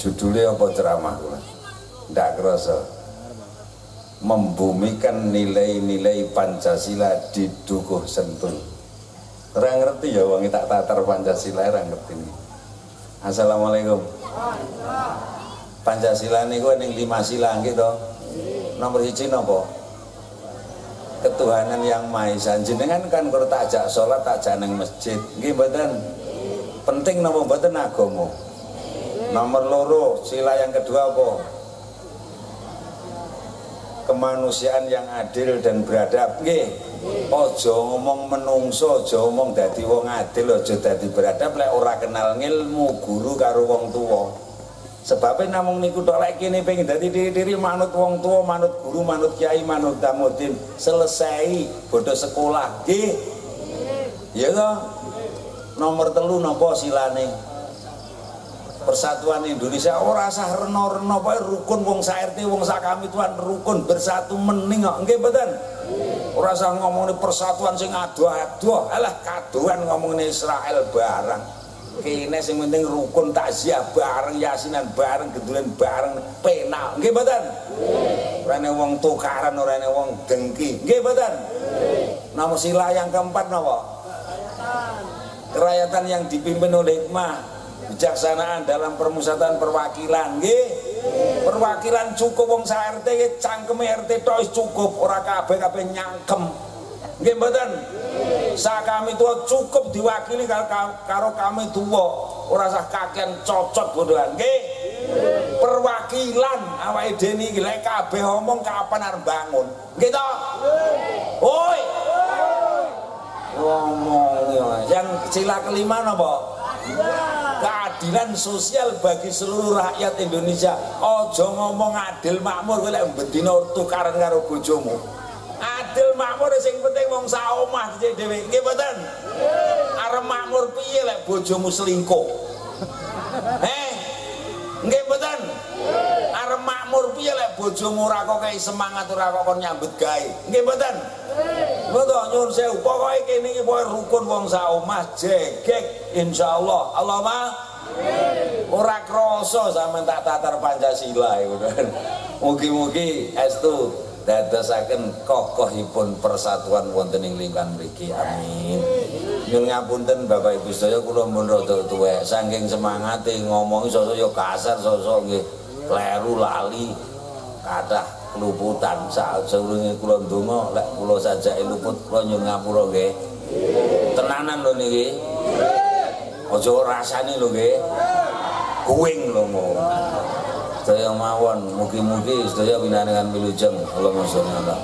Judulnya apa ceramah kula? Ndak kerasa. Membumikan nilai-nilai Pancasila di Dukuh Sentul. Ora ngerti ya wong tak tatar Pancasila ora ngerti. Nih. Assalamualaikum. Pancasila niku ning lima sila nggih to. Nomor 1 napa? ketuhanan yang Maha Esa jenengan kan kalau takjak sholat takjak neng masjid nggih badan penting napa badan agama nomor loro sila yang kedua apa kemanusiaan yang adil dan beradab nggih ojo ngomong menungso ojo ngomong dadi wong adil ojo dadi beradab lek ora kenal ngilmu guru karo wong tua Sebabnya namun niku tok lagi ini pengen jadi diri-diri manut wong tua, manut guru, manut kiai, manut damudin, selesai bodoh sekolah. di Ya toh? Nomor telu nopo silane? Persatuan Indonesia ora oh, sah reno-reno rukun wong saerti, RT wong sa kami tuan rukun bersatu meninggal enggak Nggih mboten? Ora sah ngomongne persatuan sing adoh-adoh. Alah ngomong ngomongne Israel barang kene sing penting rukun takziah bareng yasinan bareng gedulen bareng penal nggih mboten ora wong tukaran ora wong dengki nggih mboten namun sila yang keempat napa kerakyatan yang dipimpin oleh hikmah bijaksanaan dalam permusatan perwakilan nggih perwakilan cukup wong sa RT cangkeme RT tok cukup ora kabeh kabeh nyangkem Nggih mboten. Sak kami tua cukup diwakili karo kami tua ora usah kakean cocot bodohan. Nggih. Perwakilan awake dhewe iki lek kabeh omong kapan arep bangun. Nggih to? Oi. omong Yang sila kelima napa? keadilan sosial bagi seluruh rakyat Indonesia ojo ngomong adil makmur kowe lek bendina tukaran karo bojomu adil makmur sing penting wong sak omah dhisik dhewe. Nggih mboten? Arep makmur piye lek bojomu selingkuh? Eh? Nggih mboten? Arep makmur piye lek bojomu ora kok kei semangat ora kok kon nyambut gawe? Nggih mboten? Mboten nyuwun sewu pokoke kene iki pokoke rukun wong sak omah jegek insyaallah. Allahumma ora krasa sampean tak tatar Pancasila iku kan. Mugi-mugi estu dadosaken kokohipun persatuan wonten ing lingkungan mriki amin nyun ngapunten Bapak Ibu sedaya kula mun rada tuwek saking semangate ngomong sosok ya kasar sosok nggih kleru lali kathah keluputan saat seurunge kula ndonga lek kula sajake luput kula nyun ngapura nggih tenanan lho niki aja rasane lho nggih kuing lho ngono sedaya mawon mugi-mugi sedaya pinanengan wilujeng Allahumma sholli ala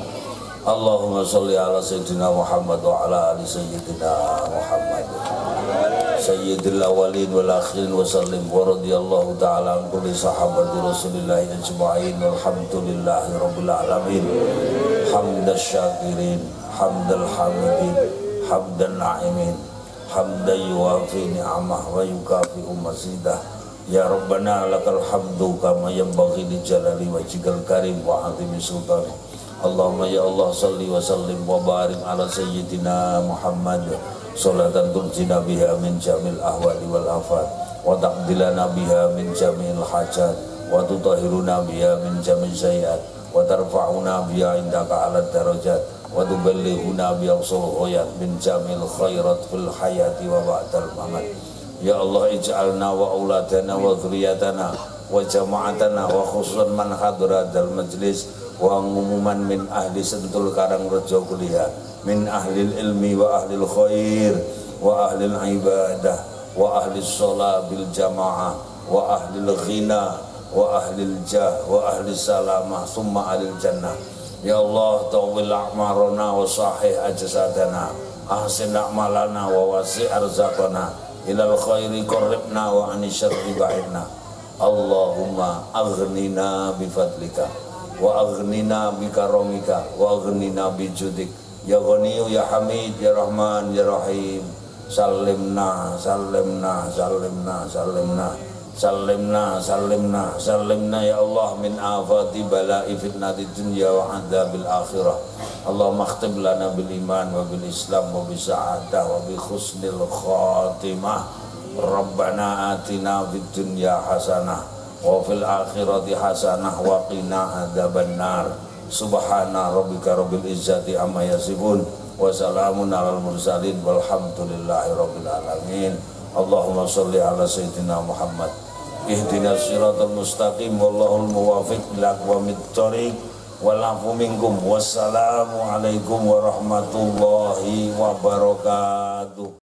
Allahumma sholli ala sayyidina Muhammad wa ala ali sayyidina Muhammad sayyidil awalin wal akhirin wa sallim wa radhiyallahu ta'ala an kulli sahabati rasulillahi ajma'in walhamdulillahi rabbil alamin hamdal syakirin hamdal hamidin hamdan na'imin hamdan yuwafi ni'amah wa yukafi umasidah Ya Rabbana lakal hamdu kama bagi di jalali wajhikal karim wa azimi sultanik. Allahumma ya Allah salli wa sallim wa barik ala sayyidina Muhammad salatan turjina biha min jamil ahwali wal afad wa taqdilana biha min jamil hajat wa tutahiruna biha min jamil sayyat wa tarfa'una biha indaka ala darajat wa tuballighuna biha huyat min jamil khairat fil hayati wa ba'dal mamat. Ya Allah ij'alna wa auladana wa dhuriyatana wa jama'atana wa khususan man hadra dal majlis wa umuman min ahli sentul karang rejo kuliah min ahli ilmi wa ahli khair wa ahli ibadah wa ahli sholat bil jamaah wa ahli ghina wa ahli jah wa ahli salamah summa ahli jannah Ya Allah tawil a'marona wa sahih ajsadana ahsin a'malana wa wasi' arzaqana ilal khairi qarribna wa anisyarri ba'idna Allahumma aghnina bifadlika wa aghnina bikaramika wa aghnina bijudik ya ghaniyu ya hamid ya rahman ya rahim salimna salimna salimna Salimna, salimna, salimna ya Allah min afati bala'i fitnati dunia wa adabil akhirah. Allah makhtib lana bil iman wa bil islam wa bi sa'adah wa bi khusnil khatimah. Rabbana atina fid dunya hasanah wa fil akhirati hasanah wa qina adzaban nar. Subhana rabbika rabbil izzati amma yasifun wa salamun alal mursalin walhamdulillahi rabbil alamin. Allahumma salli ala sayyidina Muhammad ihdinas siratal mustaqim wallahul muwafiq ila aqwamit thoriq wal afu minkum wassalamu alaikum warahmatullahi wabarakatuh